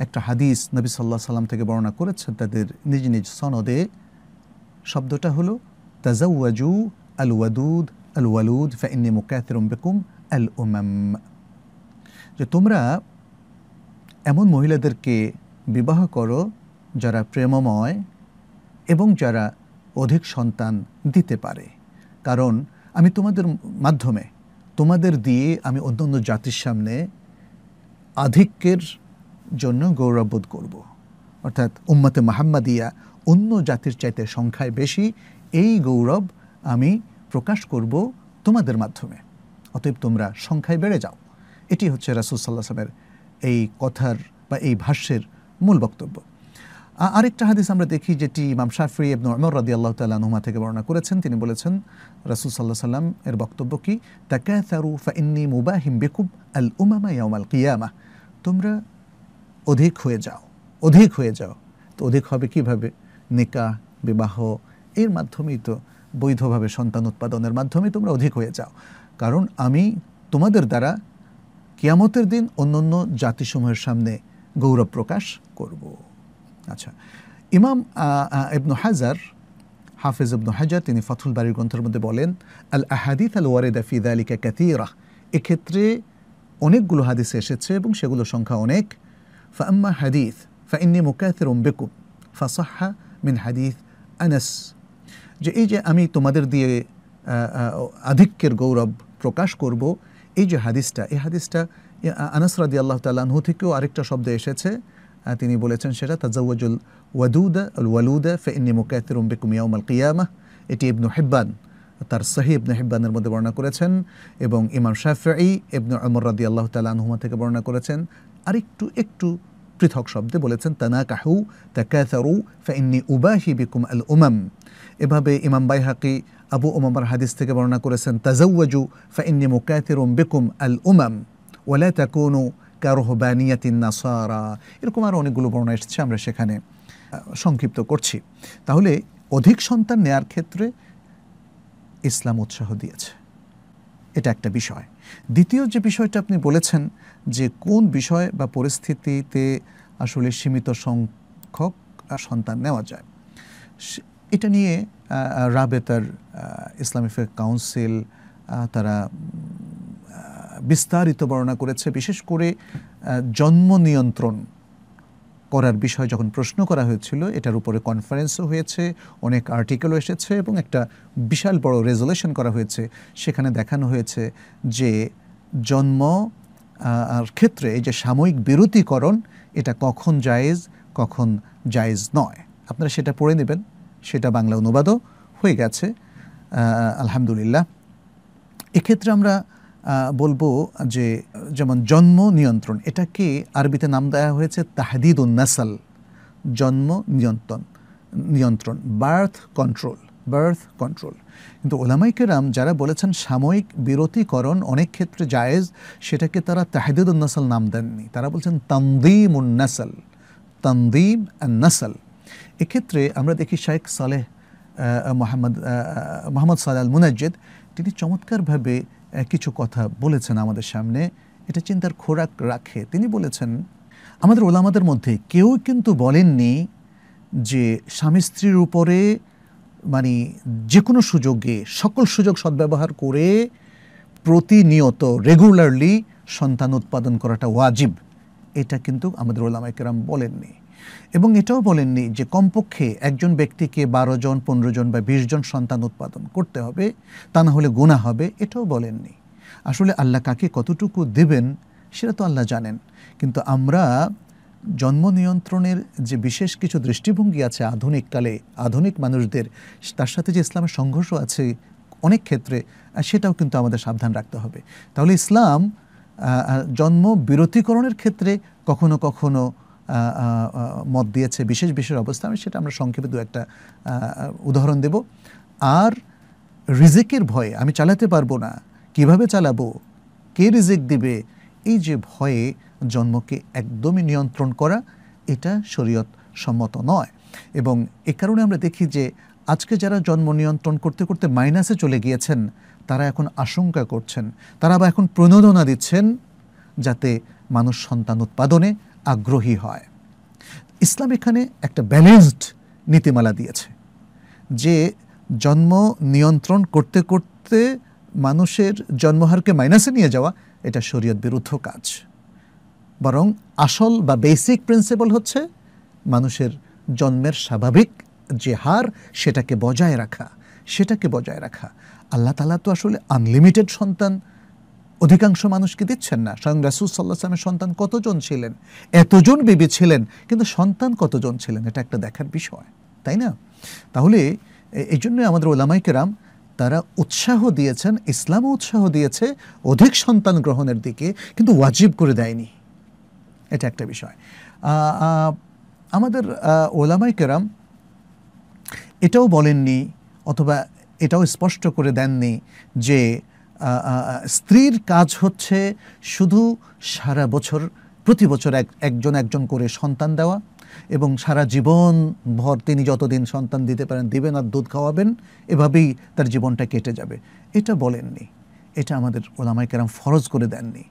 একটা হাদিস নবী সাল্লাহ সাল্লাম থেকে বর্ণনা করেছেন তাদের নিজ নিজ সনদে শব্দটা হলো তাজাউয়াজু আল ওয়াদুদ আল ওয়ালুদ ফাইন্নি মুকাতিরম বেকুম আল ওমাম যে তোমরা এমন মহিলাদেরকে বিবাহ করো যারা প্রেমময় এবং যারা অধিক সন্তান দিতে পারে কারণ আমি তোমাদের মাধ্যমে তোমাদের দিয়ে আমি অন্য জাতির সামনে আধিক্যের জন্য গৌরববোধ করব। অর্থাৎ উম্মতে মাহাম্মাদিয়া অন্য জাতির চাইতে সংখ্যায় বেশি এই গৌরব আমি প্রকাশ করব তোমাদের মাধ্যমে অতএব তোমরা সংখ্যায় বেড়ে যাও এটি হচ্ছে রাসুল সাল্লাহ এই কথার বা এই ভাষ্যের মূল বক্তব্য আরেকটা হাদিস আমরা দেখি যেটি ইমাম শাফি ইবনু অমর রাদি আল্লাহ তাল্লাহ নুমা থেকে বর্ণনা করেছেন তিনি বলেছেন রাসুল সাল্লাহ সাল্লাম এর বক্তব্য কি তাকাতারু ইন্নি মুবাহিম বেকুব আল উমামা ইয়ামাল কিয়ামা তোমরা অধিক হয়ে যাও অধিক হয়ে যাও তো অধিক হবে কিভাবে নিকা বিবাহ এর মাধ্যমেই তো বৈধভাবে সন্তান উৎপাদনের মাধ্যমে তোমরা অধিক হয়ে যাও কারণ আমি তোমাদের দ্বারা কিয়ামতের দিন অন্য অন্য জাতিসমূহের সামনে গৌরব প্রকাশ করবো আচ্ছা ইমাম ইবনু হাজার হাফিজ ইবনু হাজার তিনি ফাথুল বাড়ির গ্রন্থের মধ্যে বলেন আল আহাদিত আল ওয়ারেদা ফি দালিকা ক্যাথিরা এক্ষেত্রে অনেকগুলো হাদিস এসেছে এবং সেগুলোর সংখ্যা অনেক ফাম্মা হাদিস ফাইন্নি মুকাথির বেকুম ফাসাহা মিন হাদিস আনাস যে এই যে আমি তোমাদের দিয়ে আধিক্যের গৌরব প্রকাশ করব এই যে হাদিসটা এই হাদিসটা আনাস রাদি আল্লাহ তাল্লাহ্ন থেকেও আরেকটা শব্দ এসেছে তিনি বলেছেন সেটা তাজাউজুল ওয়াদুদা আল ওয়ালুদা ফে ইন্নি মুকাতিরুম বিকুম ইয়াউমাল কিয়ামাহ এটি ইবনু হেব্বান তার সহি ইবনে হিব্বানের মধ্যে বর্ণনা করেছেন এবং ইমাম শাফি ইবনু আমর রাদি আল্লাহ তালা আনহুমা থেকে বর্ণনা করেছেন আর একটু একটু পৃথক শব্দে বলেছেন তানা কাহু তাকাথারু ফাইন্নি উবাহি বিকুম আল উমাম এভাবে ইমাম বাইহাকি আবু উমামার হাদিস থেকে বর্ণনা করেছেন তাজাউজু ফাইন্নি মুকাতিরুম বিকুম আল উমাম ওলা তাকুনু কারোহবানিয়াতিন নাসারা এরকম আরও অনেকগুলো বর্ণনা এসেছে আমরা সেখানে সংক্ষিপ্ত করছি তাহলে অধিক সন্তান নেয়ার ক্ষেত্রে ইসলাম উৎসাহ দিয়েছে এটা একটা বিষয় দ্বিতীয় যে বিষয়টা আপনি বলেছেন যে কোন বিষয় বা পরিস্থিতিতে আসলে সীমিত সংখ্যক সন্তান নেওয়া যায় এটা নিয়ে রাবেতার ইসলামিক কাউন্সিল তারা বিস্তারিত বর্ণনা করেছে বিশেষ করে জন্ম নিয়ন্ত্রণ করার বিষয় যখন প্রশ্ন করা হয়েছিল এটার উপরে কনফারেন্সও হয়েছে অনেক আর্টিকেলও এসেছে এবং একটা বিশাল বড় রেজলেশন করা হয়েছে সেখানে দেখানো হয়েছে যে জন্ম আর ক্ষেত্রে এই যে সাময়িক বিরতিকরণ এটা কখন জায়েজ কখন জায়েজ নয় আপনারা সেটা পড়ে নেবেন সেটা বাংলা অনুবাদও হয়ে গেছে আলহামদুলিল্লাহ এক্ষেত্রে আমরা বলবো যে যেমন জন্ম নিয়ন্ত্রণ এটাকে আরবিতে নাম দেওয়া হয়েছে তাহদিদ নাসাল জন্ম নিয়ন্ত্রণ নিয়ন্ত্রণ বার্থ কন্ট্রোল বার্থ কন্ট্রোল কিন্তু ওলামাইকেরাম যারা বলেছেন সাময়িক বিরতিকরণ অনেক ক্ষেত্রে জায়েজ সেটাকে তারা তাহদিদ নাসাল নাম দেননি তারা বলছেন তান্দিম তন্দিম অ্যান্ড নাসাল এক্ষেত্রে আমরা দেখি শেখ সালেহ মোহাম্মদ মোহাম্মদ সালাল মুনাজ্জেদ তিনি চমৎকারভাবে কিছু কথা বলেছেন আমাদের সামনে এটা চিন্তার খোরাক রাখে তিনি বলেছেন আমাদের ওলামাদের মধ্যে কেউ কিন্তু বলেননি যে স্বামী স্ত্রীর উপরে মানে যে কোনো সুযোগে সকল সুযোগ সদ্ব্যবহার করে প্রতিনিয়ত রেগুলারলি সন্তান উৎপাদন করাটা ওয়াজিব এটা কিন্তু আমাদের ওলামাইকেরাম বলেননি এবং এটাও বলেননি যে কমপক্ষে একজন ব্যক্তিকে বারো জন পনেরো জন বা বিশ জন সন্তান উৎপাদন করতে হবে তা না হলে গোনা হবে এটাও বলেননি আসলে আল্লাহ কাকে কতটুকু দেবেন সেটা তো আল্লাহ জানেন কিন্তু আমরা জন্ম নিয়ন্ত্রণের যে বিশেষ কিছু দৃষ্টিভঙ্গি আছে আধুনিককালে আধুনিক মানুষদের তার সাথে যে ইসলামের সংঘর্ষ আছে অনেক ক্ষেত্রে সেটাও কিন্তু আমাদের সাবধান রাখতে হবে তাহলে ইসলাম জন্ম বিরতিকরণের ক্ষেত্রে কখনো কখনো মত দিয়েছে বিশেষ বিশেষ অবস্থা আমি সেটা আমরা সংক্ষেপে দু একটা উদাহরণ দেব আর রিজিকের ভয়ে আমি চালাতে পারবো না কিভাবে চালাবো কে রিজিক দিবে এই যে ভয়ে জন্মকে একদমই নিয়ন্ত্রণ করা এটা শরীয়ত সম্মত নয় এবং এ কারণে আমরা দেখি যে আজকে যারা জন্ম নিয়ন্ত্রণ করতে করতে মাইনাসে চলে গিয়েছেন তারা এখন আশঙ্কা করছেন তারা আবার এখন প্রণোদনা দিচ্ছেন যাতে মানুষ সন্তান উৎপাদনে আগ্রহী হয় ইসলাম এখানে একটা ব্যালেন্সড নীতিমালা দিয়েছে যে জন্ম নিয়ন্ত্রণ করতে করতে মানুষের জন্মহারকে মাইনাসে নিয়ে যাওয়া এটা শরীয়ত বিরুদ্ধ কাজ বরং আসল বা বেসিক প্রিন্সিপাল হচ্ছে মানুষের জন্মের স্বাভাবিক যে হার সেটাকে বজায় রাখা সেটাকে বজায় রাখা আল্লাহ তালা তো আসলে আনলিমিটেড সন্তান অধিকাংশ মানুষকে দিচ্ছেন না স্বয়ং রাসুল সাল্লাহ সালামের সন্তান কতজন ছিলেন এতজন বিবি ছিলেন কিন্তু সন্তান কতজন ছিলেন এটা একটা দেখার বিষয় তাই না তাহলে এই জন্য আমাদের ওলামাইকেরাম তারা উৎসাহ দিয়েছেন ইসলামও উৎসাহ দিয়েছে অধিক সন্তান গ্রহণের দিকে কিন্তু ওয়াজিব করে দেয়নি এটা একটা বিষয় আমাদের ওলামাইকেরাম এটাও বলেননি অথবা এটাও স্পষ্ট করে দেননি যে স্ত্রীর কাজ হচ্ছে শুধু সারা বছর প্রতি বছর এক একজন একজন করে সন্তান দেওয়া এবং সারা জীবন ভর তিনি যতদিন সন্তান দিতে পারেন দিবেন আর দুধ খাওয়াবেন এভাবেই তার জীবনটা কেটে যাবে এটা বলেননি এটা আমাদের ওলামায় কেরাম ফরজ করে দেননি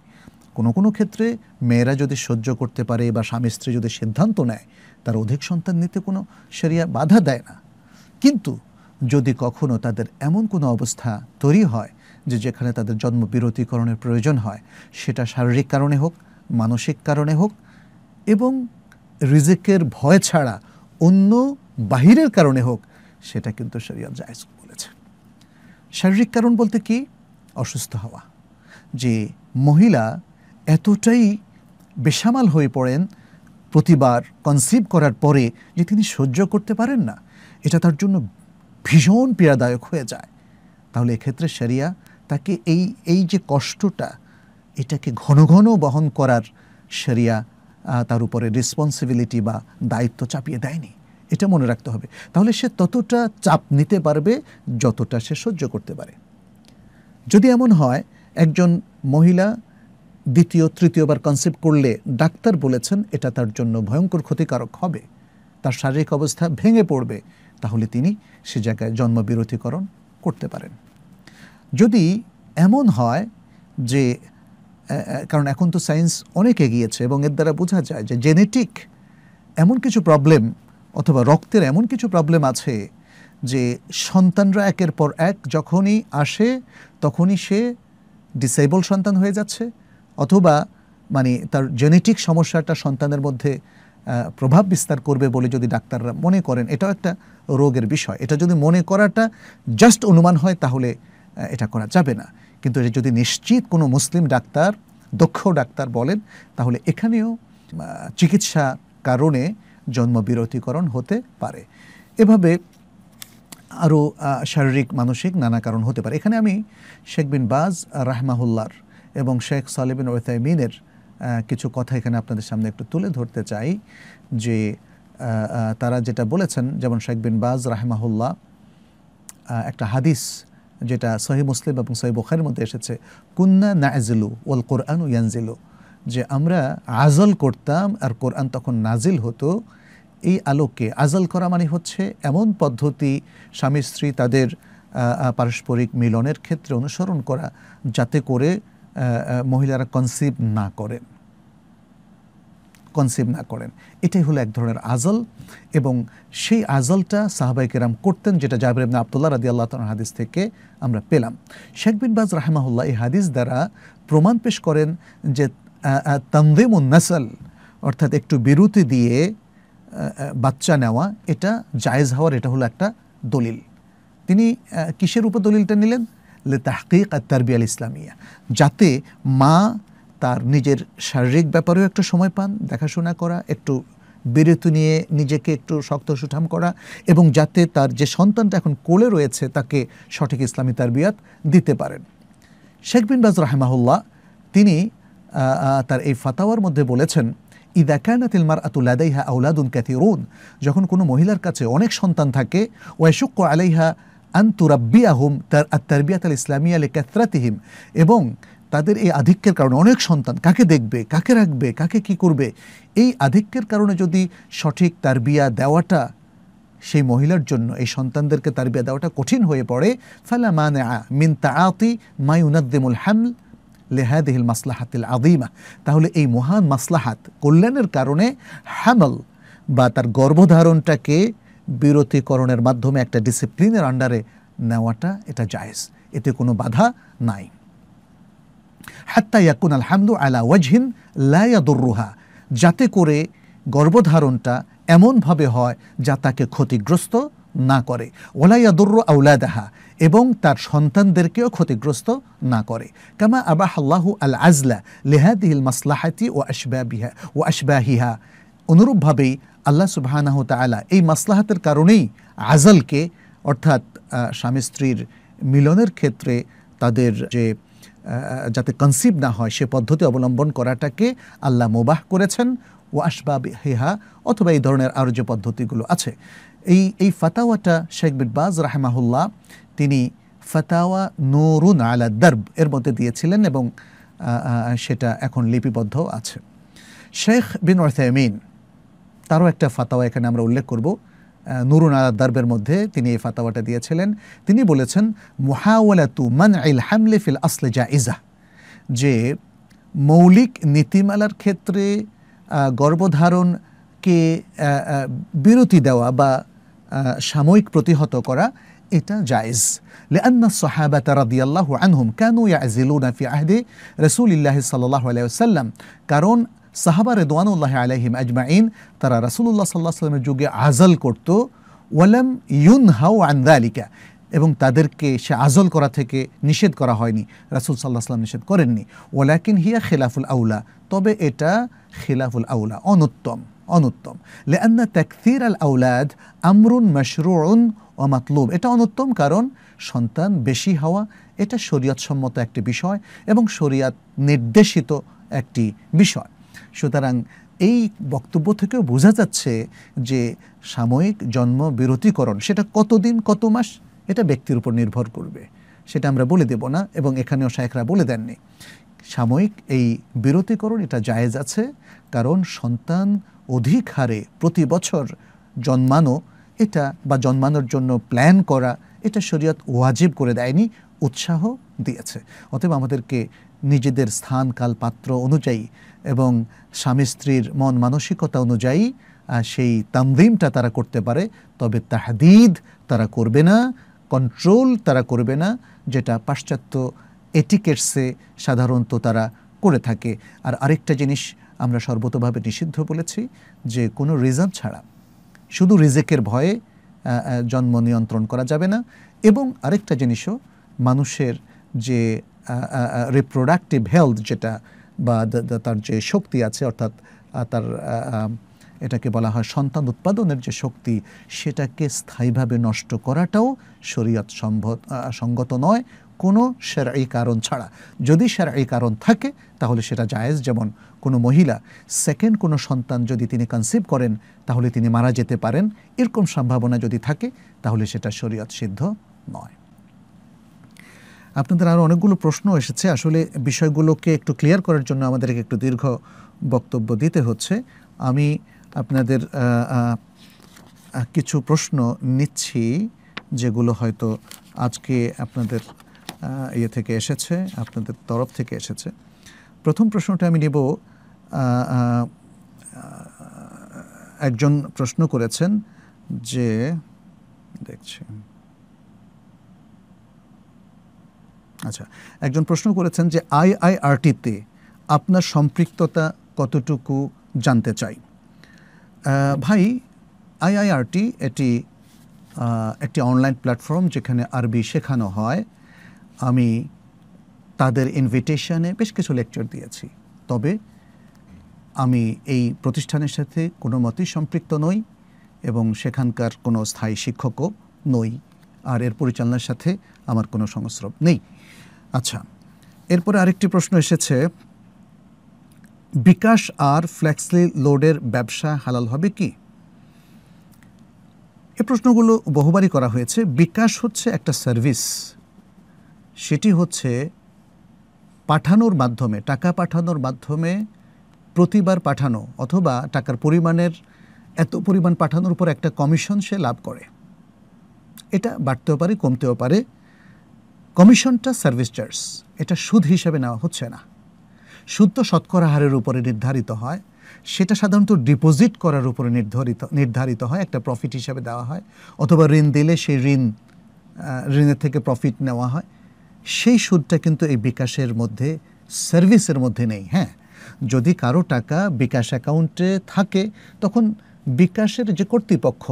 কোনো কোনো ক্ষেত্রে মেয়েরা যদি সহ্য করতে পারে বা স্বামী স্ত্রী যদি সিদ্ধান্ত নেয় তার অধিক সন্তান নিতে কোনো সেরিয়া বাধা দেয় না কিন্তু যদি কখনো তাদের এমন কোনো অবস্থা তৈরি হয় যে যেখানে তাদের জন্ম বিরতিকরণের প্রয়োজন হয় সেটা শারীরিক কারণে হোক মানসিক কারণে হোক এবং রিজিকের ভয় ছাড়া অন্য বাহিরের কারণে হোক সেটা কিন্তু শরিয়ত জায়জ বলেছে শারীরিক কারণ বলতে কি অসুস্থ হওয়া যে মহিলা এতটাই বেসামাল হয়ে পড়েন প্রতিবার কনসিভ করার পরে যে তিনি সহ্য করতে পারেন না এটা তার জন্য ভীষণ পীড়াদায়ক হয়ে যায় তাহলে এক্ষেত্রে সেরিয়া তাকে এই এই যে কষ্টটা এটাকে ঘন ঘন বহন করার সেরিয়া তার উপরে রেসপন্সিবিলিটি বা দায়িত্ব চাপিয়ে দেয়নি এটা মনে রাখতে হবে তাহলে সে ততটা চাপ নিতে পারবে যতটা সে সহ্য করতে পারে যদি এমন হয় একজন মহিলা দ্বিতীয় তৃতীয়বার কনসেপ্ট করলে ডাক্তার বলেছেন এটা তার জন্য ভয়ঙ্কর ক্ষতিকারক হবে তার শারীরিক অবস্থা ভেঙে পড়বে তাহলে তিনি সে জায়গায় জন্মবিরতিকরণ করতে পারেন যদি এমন হয় যে কারণ এখন তো সায়েন্স অনেক এগিয়েছে এবং এর দ্বারা বোঝা যায় যে জেনেটিক এমন কিছু প্রবলেম অথবা রক্তের এমন কিছু প্রবলেম আছে যে সন্তানরা একের পর এক যখনই আসে তখনই সে ডিসেবল সন্তান হয়ে যাচ্ছে অথবা মানে তার জেনেটিক সমস্যাটা সন্তানের মধ্যে প্রভাব বিস্তার করবে বলে যদি ডাক্তাররা মনে করেন এটাও একটা রোগের বিষয় এটা যদি মনে করাটা জাস্ট অনুমান হয় তাহলে এটা করা যাবে না কিন্তু এটা যদি নিশ্চিত কোনো মুসলিম ডাক্তার দক্ষ ডাক্তার বলেন তাহলে এখানেও চিকিৎসা কারণে জন্মবিরতিকরণ হতে পারে এভাবে আরও শারীরিক মানসিক নানা কারণ হতে পারে এখানে আমি শেখ বিন বাজ রাহমাহুল্লার এবং শেখ সালেবিন ওয়েতাইমিনের কিছু কথা এখানে আপনাদের সামনে একটু তুলে ধরতে চাই যে তারা যেটা বলেছেন যেমন শেখ বিন বাজ রাহমাহুল্লাহ একটা হাদিস যেটা সহি মুসলিম এবং সহি বোখারের মধ্যে এসেছে কুন্না নাজিলু ওল কোরআন ইয়ানজিলু যে আমরা আজল করতাম আর কোরআন তখন নাজিল হতো এই আলোকে আজল করা মানে হচ্ছে এমন পদ্ধতি স্বামী স্ত্রী তাদের পারস্পরিক মিলনের ক্ষেত্রে অনুসরণ করা যাতে করে মহিলারা কনসিভ না করেন কনসিভ না করেন এটাই হলো এক ধরনের আজল এবং সেই আজলটা সাহাবাই কেরাম করতেন যেটা জাবির ইবনা আবদুল্লাহ রাদি আল্লাহ হাদিস থেকে আমরা পেলাম শেখ বিন বাজ রাহমাহুল্লাহ এই হাদিস দ্বারা প্রমাণ পেশ করেন যে তন্দেম নাসল অর্থাৎ একটু বিরতি দিয়ে বাচ্চা নেওয়া এটা জায়েজ হওয়ার এটা হলো একটা দলিল তিনি কিসের উপর দলিলটা নিলেন লে তাহকিক আর তারবিয়াল ইসলামিয়া যাতে মা তার নিজের শারীরিক ব্যাপারেও একটু সময় পান দেখাশোনা করা একটু বিরতি নিয়ে নিজেকে একটু শক্ত সুঠাম করা এবং যাতে তার যে সন্তানটা এখন কোলে রয়েছে তাকে সঠিক ইসলামী তারবিয়াত দিতে পারেন শেখ বিন বাজ রাহেমাহুল্লাহ তিনি তার এই ফাতাওয়ার মধ্যে বলেছেন ইদাকানাতিল মার আতুল্লাদাইহা আউলাদুন ক্যাথিরুন যখন কোনো মহিলার কাছে অনেক সন্তান থাকে ওয়াশুক্ক আলাইহা আন্তুরাব্বিয়াহুম তার আত্মারবিয়াত আল ইসলামিয়া আলী ক্যাথরাতিহিম এবং তাদের এই আধিক্যের কারণে অনেক সন্তান কাকে দেখবে কাকে রাখবে কাকে কি করবে এই আধিক্যের কারণে যদি সঠিক তার বিয়া দেওয়াটা সেই মহিলার জন্য এই সন্তানদেরকে তার বিয়া দেওয়াটা কঠিন হয়ে পড়ে ফালা মানে মিন তাআতি মায়ুনাদ্দিমুল হামল লেহাদিহিল মাসলাহাতিল আদিমা তাহলে এই মহান মাসলাহাত কল্যাণের কারণে হ্যামল বা তার গর্ভধারণটাকে বিরতিকরণের মাধ্যমে একটা ডিসিপ্লিনের আন্ডারে নেওয়াটা এটা জায়েজ এতে কোনো বাধা নাই হাত্তা ইয়াকুন আলহামদু আলা ওয়াজহিন লায়াদুরুহা যাতে করে গর্ভধারণটা এমনভাবে হয় যা তাকে ক্ষতিগ্রস্ত না করে ওলাইয়াদুর্র আউলাদাহা এবং তার সন্তানদেরকেও ক্ষতিগ্রস্ত না করে কামা আবাহ আল্লাহু আল আজলা লেহাদিহিল মাসলাহাতি ও বিহা ও আশবাহিহা অনুরূপভাবেই আল্লাহ সুবাহানাহ তালা এই মাসলাহাতের কারণেই আজলকে অর্থাৎ স্বামী স্ত্রীর মিলনের ক্ষেত্রে তাদের যে যাতে কনসিভ না হয় সে পদ্ধতি অবলম্বন করাটাকে আল্লাহ মোবাহ করেছেন ও আসবাব হেহা অথবা এই ধরনের আরও যে পদ্ধতিগুলো আছে এই এই ফাতাওয়াটা শেখ বিরবাজ রাহেমাহুল্লাহ তিনি ফাতাওয়া নুরুন আলা দর্ব এর মধ্যে দিয়েছিলেন এবং সেটা এখন লিপিবদ্ধ আছে শেখ বিন ওয়াসাইমিন তারও একটা ফাতাওয়া এখানে আমরা উল্লেখ করবো নুরুন আলা দার্বের মধ্যে তিনি এই ফাতাওয়াটা দিয়েছিলেন তিনি বলেছেন মুহাওয়ালাতু মান আইল হামলে ফিল আসলে জা ইজা যে মৌলিক নীতিমালার ক্ষেত্রে গর্ভধারণকে বিরতি দেওয়া বা সাময়িক প্রতিহত করা এটা জায়েজ لأن الصحابة رضي الله عنهم كانوا يعزلون في عهد رسول الله صلى الله عليه وسلم কারণ সাহাবা রেদওয়ানুল্লাহ আলহিম আজমাইন তারা রাসুল্লাহ সাল্লাহ সাল্লামের যুগে আজল করত ওয়ালাম ইউন হাউ আন্দালিকা এবং তাদেরকে সে আজল করা থেকে নিষেধ করা হয়নি রাসুল সাল্লাহ সাল্লাম নিষেধ করেননি ওলাকিন হিয়া খেলাফুল আউলা তবে এটা খেলাফুল আউলা অনুত্তম অনুত্তম লেআন্না ত্যাকসির আল আউলাদ আমরুন মশরুন ও মাতলুব এটা অনুত্তম কারণ সন্তান বেশি হওয়া এটা শরীয়তসম্মত একটি বিষয় এবং শরীয়ত নির্দেশিত একটি বিষয় সুতরাং এই বক্তব্য থেকেও বোঝা যাচ্ছে যে সাময়িক জন্ম বিরতিকরণ সেটা কতদিন কত মাস এটা ব্যক্তির উপর নির্ভর করবে সেটা আমরা বলে দেব না এবং এখানেও শায়েখরা বলে দেননি সাময়িক এই বিরতিকরণ এটা জায়েজ আছে কারণ সন্তান অধিক হারে প্রতি বছর জন্মানো এটা বা জন্মানোর জন্য প্ল্যান করা এটা শরীয়ত ওয়াজিব করে দেয়নি উৎসাহ দিয়েছে অতএব আমাদেরকে নিজেদের স্থান কাল পাত্র অনুযায়ী এবং স্বামী স্ত্রীর মন মানসিকতা অনুযায়ী সেই তামদিমটা তারা করতে পারে তবে তাহাদিদ তারা করবে না কন্ট্রোল তারা করবে না যেটা পাশ্চাত্য এটিকেটসে সাধারণত তারা করে থাকে আর আরেকটা জিনিস আমরা সর্বতভাবে নিষিদ্ধ বলেছি যে কোনো রিজার্ভ ছাড়া শুধু রিজেকের ভয়ে জন্ম নিয়ন্ত্রণ করা যাবে না এবং আরেকটা জিনিসও মানুষের যে রিপ্রোডাক্টিভ হেলথ যেটা বা তার যে শক্তি আছে অর্থাৎ তার এটাকে বলা হয় সন্তান উৎপাদনের যে শক্তি সেটাকে স্থায়ীভাবে নষ্ট করাটাও শরীয়ত সম্ভব সঙ্গত নয় কোনো এই কারণ ছাড়া যদি এই কারণ থাকে তাহলে সেটা জায়েজ যেমন কোনো মহিলা সেকেন্ড কোনো সন্তান যদি তিনি কনসিভ করেন তাহলে তিনি মারা যেতে পারেন এরকম সম্ভাবনা যদি থাকে তাহলে সেটা শরীয়ত সিদ্ধ নয় আপনাদের আরও অনেকগুলো প্রশ্ন এসেছে আসলে বিষয়গুলোকে একটু ক্লিয়ার করার জন্য আমাদেরকে একটু দীর্ঘ বক্তব্য দিতে হচ্ছে আমি আপনাদের কিছু প্রশ্ন নিচ্ছি যেগুলো হয়তো আজকে আপনাদের ইয়ে থেকে এসেছে আপনাদের তরফ থেকে এসেছে প্রথম প্রশ্নটা আমি নেব একজন প্রশ্ন করেছেন যে দেখছি আচ্ছা একজন প্রশ্ন করেছেন যে আইআইআরটিতে আপনার সম্পৃক্ততা কতটুকু জানতে চাই ভাই আইআইআরটি এটি একটি অনলাইন প্ল্যাটফর্ম যেখানে আরবি শেখানো হয় আমি তাদের ইনভিটেশনে বেশ কিছু লেকচার দিয়েছি তবে আমি এই প্রতিষ্ঠানের সাথে কোনো মতেই সম্পৃক্ত নই এবং সেখানকার কোনো স্থায়ী শিক্ষকও নই আর এর পরিচালনার সাথে আমার কোনো সংস্রব নেই আচ্ছা এরপরে আরেকটি প্রশ্ন এসেছে বিকাশ আর ফ্ল্যাক্সলি লোডের ব্যবসা হালাল হবে কি এ প্রশ্নগুলো বহুবারই করা হয়েছে বিকাশ হচ্ছে একটা সার্ভিস সেটি হচ্ছে পাঠানোর মাধ্যমে টাকা পাঠানোর মাধ্যমে প্রতিবার পাঠানো অথবা টাকার পরিমাণের এত পরিমাণ পাঠানোর উপর একটা কমিশন সে লাভ করে এটা বাড়তেও পারে কমতেও পারে কমিশনটা সার্ভিস চার্জ এটা সুদ হিসেবে নেওয়া হচ্ছে না সুদ তো শতকরা হারের উপরে নির্ধারিত হয় সেটা সাধারণত ডিপোজিট করার উপরে নির্ধারিত নির্ধারিত হয় একটা প্রফিট হিসাবে দেওয়া হয় অথবা ঋণ দিলে সেই ঋণ ঋণের থেকে প্রফিট নেওয়া হয় সেই সুদটা কিন্তু এই বিকাশের মধ্যে সার্ভিসের মধ্যে নেই হ্যাঁ যদি কারো টাকা বিকাশ অ্যাকাউন্টে থাকে তখন বিকাশের যে কর্তৃপক্ষ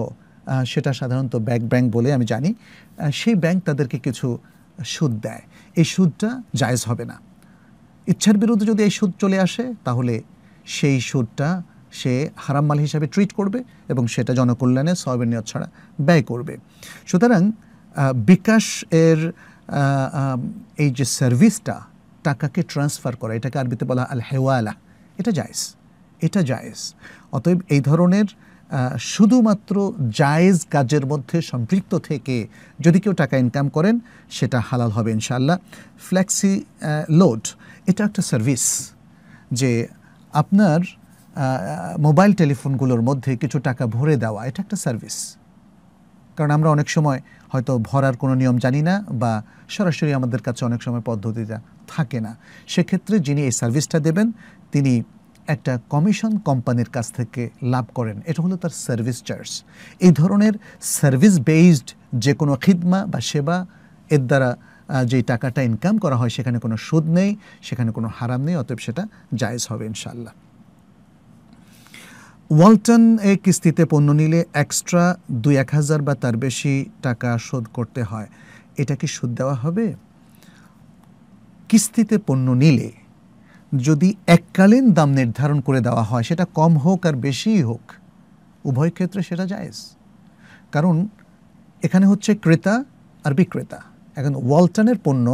সেটা সাধারণত ব্যাংক ব্যাংক বলে আমি জানি সেই ব্যাংক তাদেরকে কিছু সুদ দেয় এই সুদটা জায়জ হবে না ইচ্ছার বিরুদ্ধে যদি এই সুদ চলে আসে তাহলে সেই সুদটা সে হারাম মাল হিসাবে ট্রিট করবে এবং সেটা জনকল্যাণে সবের নিয়ত ছাড়া ব্যয় করবে সুতরাং বিকাশ এর এই যে সার্ভিসটা টাকাকে ট্রান্সফার করা এটাকে আরবিতে বলা আল হেওয়ালা এটা জায়েজ এটা জায়েজ অতএব এই ধরনের শুধুমাত্র জায়েজ কাজের মধ্যে সম্পৃক্ত থেকে যদি কেউ টাকা ইনকাম করেন সেটা হালাল হবে ইনশাল্লাহ ফ্ল্যাক্সি লোড এটা একটা সার্ভিস যে আপনার মোবাইল টেলিফোনগুলোর মধ্যে কিছু টাকা ভরে দেওয়া এটা একটা সার্ভিস কারণ আমরা অনেক সময় হয়তো ভরার কোনো নিয়ম জানি না বা সরাসরি আমাদের কাছে অনেক সময় পদ্ধতিটা থাকে না সেক্ষেত্রে যিনি এই সার্ভিসটা দেবেন তিনি একটা কমিশন কোম্পানির কাছ থেকে লাভ করেন এটা হলো তার সার্ভিস চার্জ এই ধরনের সার্ভিস বেসড যে কোনো খিদমা বা সেবা এর দ্বারা যে টাকাটা ইনকাম করা হয় সেখানে কোনো সুদ নেই সেখানে কোনো হারাম নেই অতএব সেটা জায়েজ হবে ইনশাল্লাহ ওয়ালটন এ কিস্তিতে পণ্য নিলে এক্সট্রা দুই এক হাজার বা তার বেশি টাকা শোধ করতে হয় এটা কি সুদ দেওয়া হবে কিস্তিতে পণ্য নিলে যদি এককালীন দাম নির্ধারণ করে দেওয়া হয় সেটা কম হোক আর বেশিই হোক উভয় ক্ষেত্রে সেটা জায়েজ কারণ এখানে হচ্ছে ক্রেতা আর বিক্রেতা এখন ওয়ালটনের পণ্য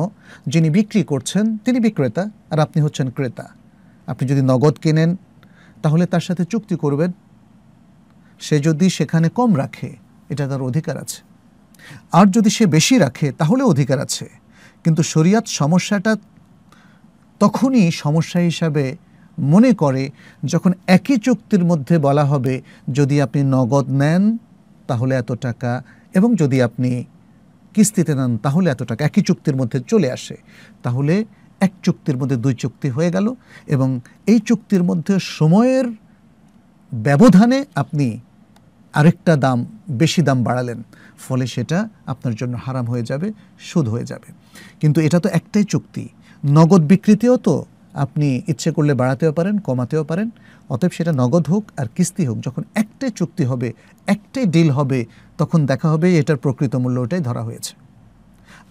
যিনি বিক্রি করছেন তিনি বিক্রেতা আর আপনি হচ্ছেন ক্রেতা আপনি যদি নগদ কেনেন তাহলে তার সাথে চুক্তি করবেন সে যদি সেখানে কম রাখে এটা তার অধিকার আছে আর যদি সে বেশি রাখে তাহলে অধিকার আছে কিন্তু শরিয়াত সমস্যাটা তখনই সমস্যা হিসাবে মনে করে যখন একই চুক্তির মধ্যে বলা হবে যদি আপনি নগদ নেন তাহলে এত টাকা এবং যদি আপনি কিস্তিতে নেন তাহলে এত টাকা একই চুক্তির মধ্যে চলে আসে তাহলে এক চুক্তির মধ্যে দুই চুক্তি হয়ে গেল এবং এই চুক্তির মধ্যে সময়ের ব্যবধানে আপনি আরেকটা দাম বেশি দাম বাড়ালেন ফলে সেটা আপনার জন্য হারাম হয়ে যাবে সুদ হয়ে যাবে কিন্তু এটা তো একটাই চুক্তি নগদ বিক্রিতেও তো আপনি ইচ্ছে করলে বাড়াতেও পারেন কমাতেও পারেন অতএব সেটা নগদ হোক আর কিস্তি হোক যখন একটাই চুক্তি হবে একটাই ডিল হবে তখন দেখা হবে এটার প্রকৃত মূল্য ওটাই ধরা হয়েছে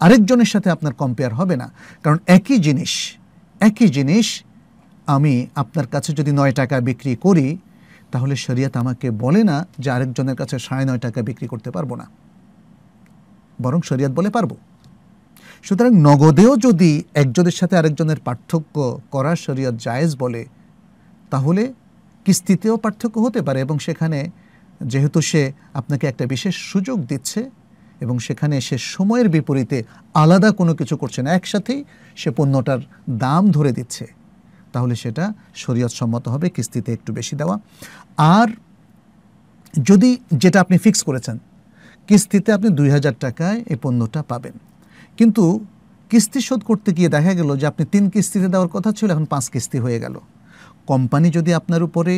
আরেকজনের সাথে আপনার কম্পেয়ার হবে না কারণ একই জিনিস একই জিনিস আমি আপনার কাছে যদি নয় টাকা বিক্রি করি তাহলে শরিয়াত আমাকে বলে না যে আরেকজনের কাছে সাড়ে নয় টাকা বিক্রি করতে পারবো না বরং শরিয়াত বলে পারবো সুতরাং নগদেও যদি একজনের সাথে আরেকজনের পার্থক্য করা শরীয়ত জায়েজ বলে তাহলে কিস্তিতেও পার্থক্য হতে পারে এবং সেখানে যেহেতু সে আপনাকে একটা বিশেষ সুযোগ দিচ্ছে এবং সেখানে সে সময়ের বিপরীতে আলাদা কোনো কিছু করছে না একসাথেই সে পণ্যটার দাম ধরে দিচ্ছে তাহলে সেটা শরীয়ত সম্মত হবে কিস্তিতে একটু বেশি দেওয়া আর যদি যেটা আপনি ফিক্স করেছেন কিস্তিতে আপনি দুই হাজার টাকায় এই পণ্যটা পাবেন কিন্তু কিস্তি শোধ করতে গিয়ে দেখা গেল যে আপনি তিন কিস্তিতে দেওয়ার কথা ছিল এখন পাঁচ কিস্তি হয়ে গেল কোম্পানি যদি আপনার উপরে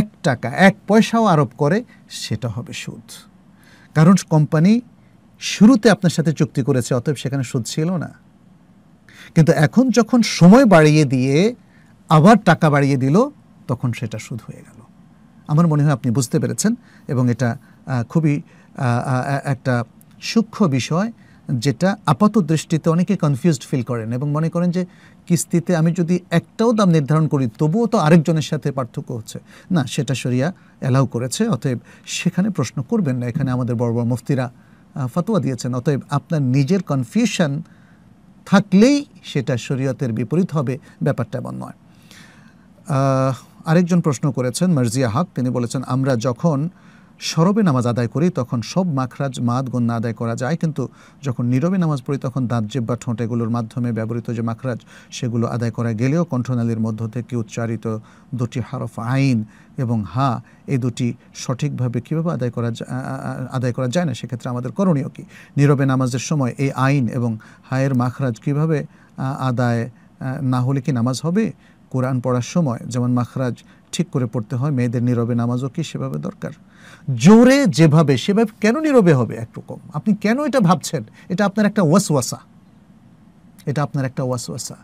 এক টাকা এক পয়সাও আরোপ করে সেটা হবে সুদ কারণ কোম্পানি শুরুতে আপনার সাথে চুক্তি করেছে অতএব সেখানে সুদ ছিল না কিন্তু এখন যখন সময় বাড়িয়ে দিয়ে আবার টাকা বাড়িয়ে দিল তখন সেটা সুদ হয়ে গেল আমার মনে হয় আপনি বুঝতে পেরেছেন এবং এটা খুবই একটা সূক্ষ্ম বিষয় যেটা আপাত দৃষ্টিতে অনেকে কনফিউজড ফিল করেন এবং মনে করেন যে কিস্তিতে আমি যদি একটাও দাম নির্ধারণ করি তবুও তো আরেকজনের সাথে পার্থক্য হচ্ছে না সেটা সরিয়া অ্যালাউ করেছে অতএব সেখানে প্রশ্ন করবেন না এখানে আমাদের বড় বড় মুফতিরা ফতোয়া দিয়েছেন অতএব আপনার নিজের কনফিউশন থাকলেই সেটা শরীয়তের বিপরীত হবে ব্যাপারটা এমন নয় আরেকজন প্রশ্ন করেছেন মার্জিয়া হক তিনি বলেছেন আমরা যখন সরবে নামাজ আদায় করি তখন সব মাখরাজ মাদ গণ্য আদায় করা যায় কিন্তু যখন নীরবে নামাজ পড়ি তখন দাঁত জিব বা ঠোঁট এগুলোর মাধ্যমে ব্যবহৃত যে মাখরাজ সেগুলো আদায় করা গেলেও কণ্ঠনালীর মধ্য থেকে উচ্চারিত দুটি হারফ আইন এবং হা এই দুটি সঠিকভাবে কীভাবে আদায় করা আদায় করা যায় না সেক্ষেত্রে আমাদের করণীয় কী নীরবে নামাজের সময় এই আইন এবং হায়ের মাখরাজ কীভাবে আদায় না হলে কি নামাজ হবে কোরআন পড়ার সময় যেমন মাখরাজ ঠিক করে পড়তে হয় মেয়েদের নীরবে নামাজও কি সেভাবে দরকার জোরে যেভাবে সেভাবে কেন নীরবে হবে একরকম আপনি কেন এটা ভাবছেন এটা আপনার একটা ওয়াসওয়াসা এটা আপনার একটা ওয়াসওয়াসা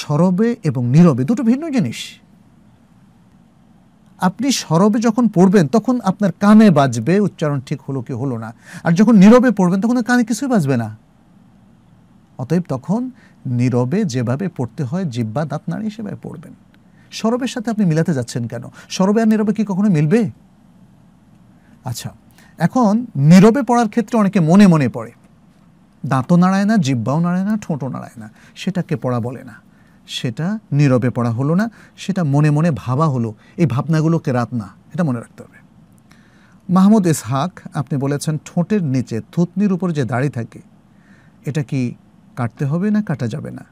সরবে এবং নীরবে দুটো ভিন্ন জিনিস আপনি সরবে যখন পড়বেন তখন আপনার কানে বাজবে উচ্চারণ ঠিক হলো কি হলো না আর যখন নীরবে পড়বেন তখন কানে কিছুই বাজবে না অতএব তখন নীরবে যেভাবে পড়তে হয় জিব্বা দাঁত নাড়িয়ে সেভাবে পড়বেন সরবের সাথে আপনি মিলাতে যাচ্ছেন কেন সরবে আর নীরবে কি কখনো মিলবে আচ্ছা এখন নীরবে পড়ার ক্ষেত্রে অনেকে মনে মনে পড়ে দাঁতও নাড়ায় না জিব্বাও নাড়ায় না ঠোঁটও নাড়ায় না সেটাকে পড়া বলে না সেটা নীরবে পড়া হলো না সেটা মনে মনে ভাবা হলো এই ভাবনাগুলোকে রাত না এটা মনে রাখতে হবে মাহমুদ ইসহাক আপনি বলেছেন ঠোঁটের নিচে থুতনির উপর যে দাড়ি থাকে এটা কি কাটতে হবে না কাটা যাবে না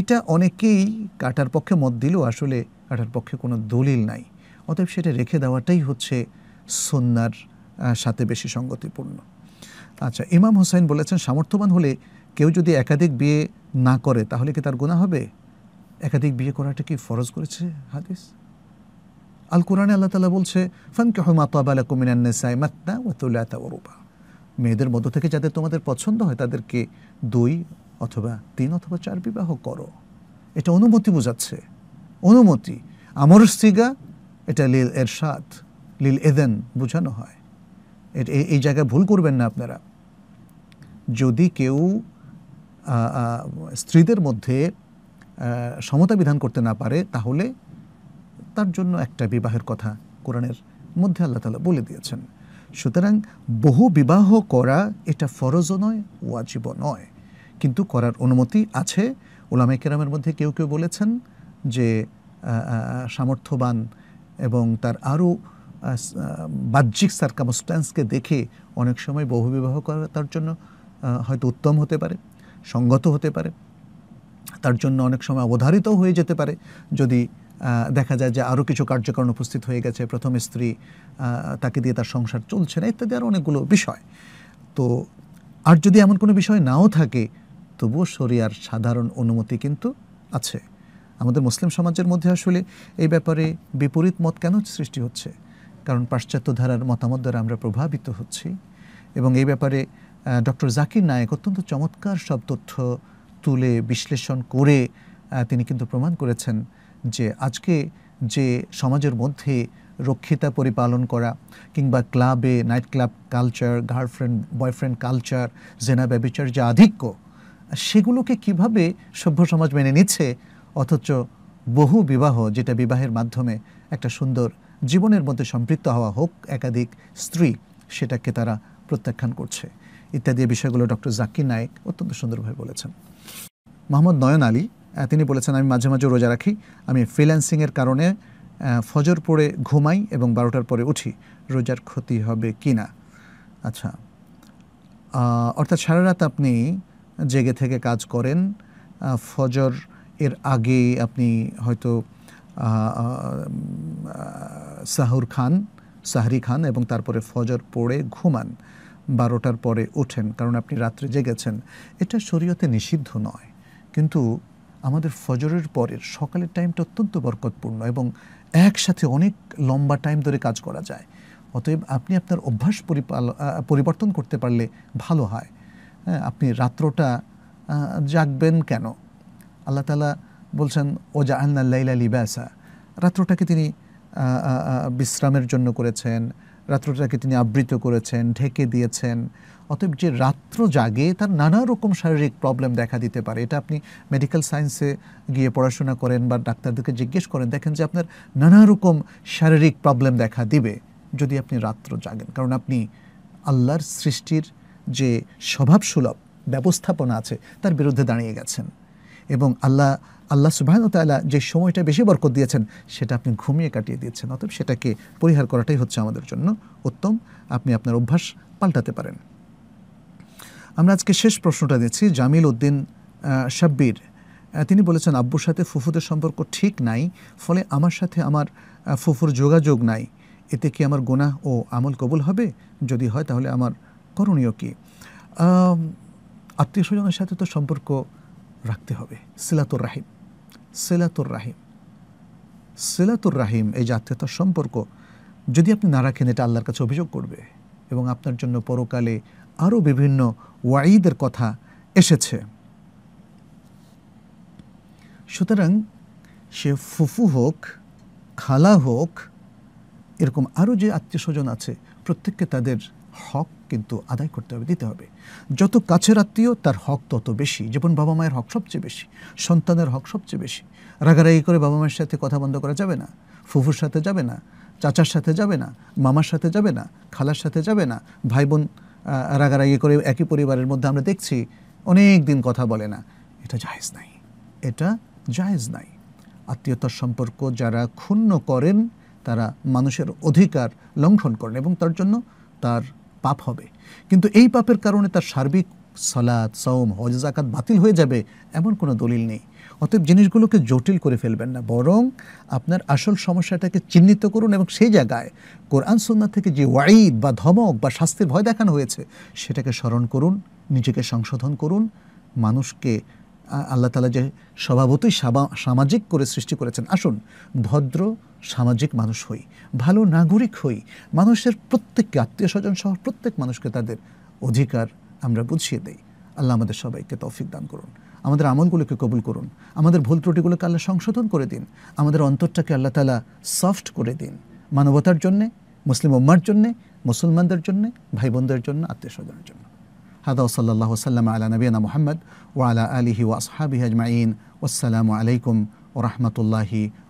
এটা অনেকেই কাটার পক্ষে মত দিলেও আসলে কাটার পক্ষে কোনো দলিল নাই অতএব সেটা রেখে দেওয়াটাই হচ্ছে সন্ন্যার সাথে বেশি সঙ্গতিপূর্ণ আচ্ছা ইমাম হুসাইন বলেছেন সামর্থ্যবান হলে কেউ যদি একাধিক বিয়ে না করে তাহলে কি তার গুণা হবে একাধিক বিয়ে করাটা কি ফরজ করেছে হাদিস আল কোরআনে আল্লাহ তালা বলছে ফানকে হমা তবালা কুমিনান্নেসাই মাতনা ও মেয়েদের মধ্য থেকে যাদের তোমাদের পছন্দ হয় তাদেরকে দুই অথবা তিন অথবা চার বিবাহ করো এটা অনুমতি বোঝাচ্ছে অনুমতি আমর সিগা এটা লীল এরশাদ লীল এদেন বোঝানো হয় এই জায়গায় ভুল করবেন না আপনারা যদি কেউ স্ত্রীদের মধ্যে সমতা বিধান করতে না পারে তাহলে তার জন্য একটা বিবাহের কথা কোরআনের মধ্যে আল্লাহ তালা বলে দিয়েছেন সুতরাং বহু বিবাহ করা এটা ফরজও নয় ওয়াজিবও নয় কিন্তু করার অনুমতি আছে ওলামে কেরামের মধ্যে কেউ কেউ বলেছেন যে সামর্থ্যবান এবং তার আরও বাহ্যিক সার্কামস্ট্যান্সকে দেখে অনেক সময় বহুবিবাহ করা তার জন্য হয়তো উত্তম হতে পারে সঙ্গত হতে পারে তার জন্য অনেক সময় অবধারিত হয়ে যেতে পারে যদি দেখা যায় যে আরও কিছু কার্যক্রম উপস্থিত হয়ে গেছে প্রথম স্ত্রী তাকে দিয়ে তার সংসার চলছে না ইত্যাদি আরও অনেকগুলো বিষয় তো আর যদি এমন কোনো বিষয় নাও থাকে তবুও শরিয়ার সাধারণ অনুমতি কিন্তু আছে আমাদের মুসলিম সমাজের মধ্যে আসলে এই ব্যাপারে বিপরীত মত কেন সৃষ্টি হচ্ছে কারণ পাশ্চাত্য ধারার মতামত দ্বারা আমরা প্রভাবিত হচ্ছি এবং এই ব্যাপারে ডক্টর জাকির নায়েক অত্যন্ত চমৎকার সব তথ্য তুলে বিশ্লেষণ করে তিনি কিন্তু প্রমাণ করেছেন যে আজকে যে সমাজের মধ্যে রক্ষিতা পরিপালন করা কিংবা ক্লাবে night club culture girlfriend boyfriend culture জেনা ব্যবচার যে আধিক্য সেগুলোকে কিভাবে সভ্য সমাজ মেনে নিচ্ছে অথচ বহু বিবাহ যেটা বিবাহের মাধ্যমে একটা সুন্দর জীবনের মধ্যে সম্পৃক্ত হওয়া হোক একাধিক স্ত্রী সেটাকে তারা প্রত্যাখ্যান করছে ইত্যাদি বিষয়গুলো ডক্টর জাকির নায়েক অত্যন্ত সুন্দরভাবে বলেছেন মোহাম্মদ নয়ন আলী তিনি বলেছেন আমি মাঝে মাঝে রোজা রাখি আমি ফ্রিল্যান্সিংয়ের কারণে ফজর পড়ে ঘুমাই এবং বারোটার পরে উঠি রোজার ক্ষতি হবে কি না আচ্ছা অর্থাৎ সারা রাত আপনি জেগে থেকে কাজ করেন ফজর এর আগে আপনি হয়তো সাহুর খান সাহরি খান এবং তারপরে ফজর পড়ে ঘুমান বারোটার পরে ওঠেন কারণ আপনি রাত্রে জেগেছেন এটা শরীয়তে নিষিদ্ধ নয় কিন্তু আমাদের ফজরের পরের সকালের টাইমটা অত্যন্ত বরকতপূর্ণ এবং একসাথে অনেক লম্বা টাইম ধরে কাজ করা যায় অতএব আপনি আপনার অভ্যাস পরিবর্তন করতে পারলে ভালো হয় হ্যাঁ আপনি রাত্রটা জাগবেন কেন আল্লাহ তালা বলছেন ও আল্লাহ লাইলা লিবাসা রাত্রটাকে তিনি বিশ্রামের জন্য করেছেন রাত্রটাকে তিনি আবৃত করেছেন ঢেকে দিয়েছেন অতএব যে রাত্র জাগে তার নানা রকম শারীরিক প্রবলেম দেখা দিতে পারে এটা আপনি মেডিকেল সায়েন্সে গিয়ে পড়াশোনা করেন বা ডাক্তারদেরকে জিজ্ঞেস করেন দেখেন যে আপনার নানা রকম শারীরিক প্রবলেম দেখা দিবে যদি আপনি রাত্র জাগেন কারণ আপনি আল্লাহর সৃষ্টির যে স্বভাবসুলভ ব্যবস্থাপনা আছে তার বিরুদ্ধে দাঁড়িয়ে গেছেন এবং আল্লাহ আল্লাহ সুবাহনতালা যে সময়টা বেশি বরকত দিয়েছেন সেটা আপনি ঘুমিয়ে কাটিয়ে দিয়েছেন অতএব সেটাকে পরিহার করাটাই হচ্ছে আমাদের জন্য উত্তম আপনি আপনার অভ্যাস পাল্টাতে পারেন আমরা আজকে শেষ প্রশ্নটা দিচ্ছি জামিল উদ্দিন সাব্বির তিনি বলেছেন আব্বুর সাথে ফুফুদের সম্পর্ক ঠিক নাই ফলে আমার সাথে আমার ফুফুর যোগাযোগ নাই এতে কি আমার গোনা ও আমল কবুল হবে যদি হয় তাহলে আমার করণীয় কি আত্মীয় স্বজনের সাথে তো সম্পর্ক রাখতে হবে সিলাতুর রাহিম সিলাতুর রাহিম সেলাতুর রাহিম এই জাতীয়তার সম্পর্ক যদি আপনি না রাখেন এটা আল্লাহর কাছে অভিযোগ করবে এবং আপনার জন্য পরকালে আরও বিভিন্ন ওয়াঈদের কথা এসেছে সুতরাং সে ফুফু হোক খালা হোক এরকম আরও যে আত্মীয় স্বজন আছে প্রত্যেককে তাদের হক কিন্তু আদায় করতে হবে দিতে হবে যত কাছের আত্মীয় তার হক তত বেশি যেমন বাবা মায়ের হক সবচেয়ে বেশি সন্তানের হক সবচেয়ে বেশি রাগারাগি করে বাবা মায়ের সাথে কথা বন্ধ করা যাবে না ফুফুর সাথে যাবে না চাচার সাথে যাবে না মামার সাথে যাবে না খালার সাথে যাবে না ভাই বোন রাগারাগি করে একই পরিবারের মধ্যে আমরা দেখছি অনেক দিন কথা বলে না এটা জাহেজ নাই এটা জাহেজ নাই আত্মীয়তার সম্পর্ক যারা ক্ষুণ্ণ করেন তারা মানুষের অধিকার লঙ্ঘন করেন এবং তার জন্য তার পাপ হবে কিন্তু এই পাপের কারণে তার সার্বিক সলাদ সৌম হজাকাত জাকাত বাতিল হয়ে যাবে এমন কোনো দলিল নেই অতএব জিনিসগুলোকে জটিল করে ফেলবেন না বরং আপনার আসল সমস্যাটাকে চিহ্নিত করুন এবং সেই জায়গায় কোরআন সুন্না থেকে যে ওয়াইদ বা ধমক বা শাস্তির ভয় দেখানো হয়েছে সেটাকে স্মরণ করুন নিজেকে সংশোধন করুন মানুষকে আল্লাহ তালা যে স্বভাবতই সামাজিক করে সৃষ্টি করেছেন আসুন ভদ্র সামাজিক মানুষ হই ভালো নাগরিক হই মানুষের প্রত্যেককে আত্মীয় স্বজন সহ প্রত্যেক মানুষকে তাদের অধিকার আমরা বুঝিয়ে দেই আল্লাহ আমাদের সবাইকে তৌফিক দান করুন আমাদের আমলগুলোকে কবুল করুন আমাদের ভুল ত্রুটিগুলোকে আল্লাহ সংশোধন করে দিন আমাদের অন্তরটাকে আল্লাহ তালা সফট করে দিন মানবতার জন্যে মুসলিম উম্মার জন্যে মুসলমানদের জন্যে ভাই বোনদের জন্য আত্মীয় স্বজনের জন্য হাদা ওসল্লাহ সাল্লাম আলা নবীনা মোহাম্মদ ও আলা ওয়াসহাবি হাজমাইন ওসালামু আলাইকুম ও রহমতুল্লাহি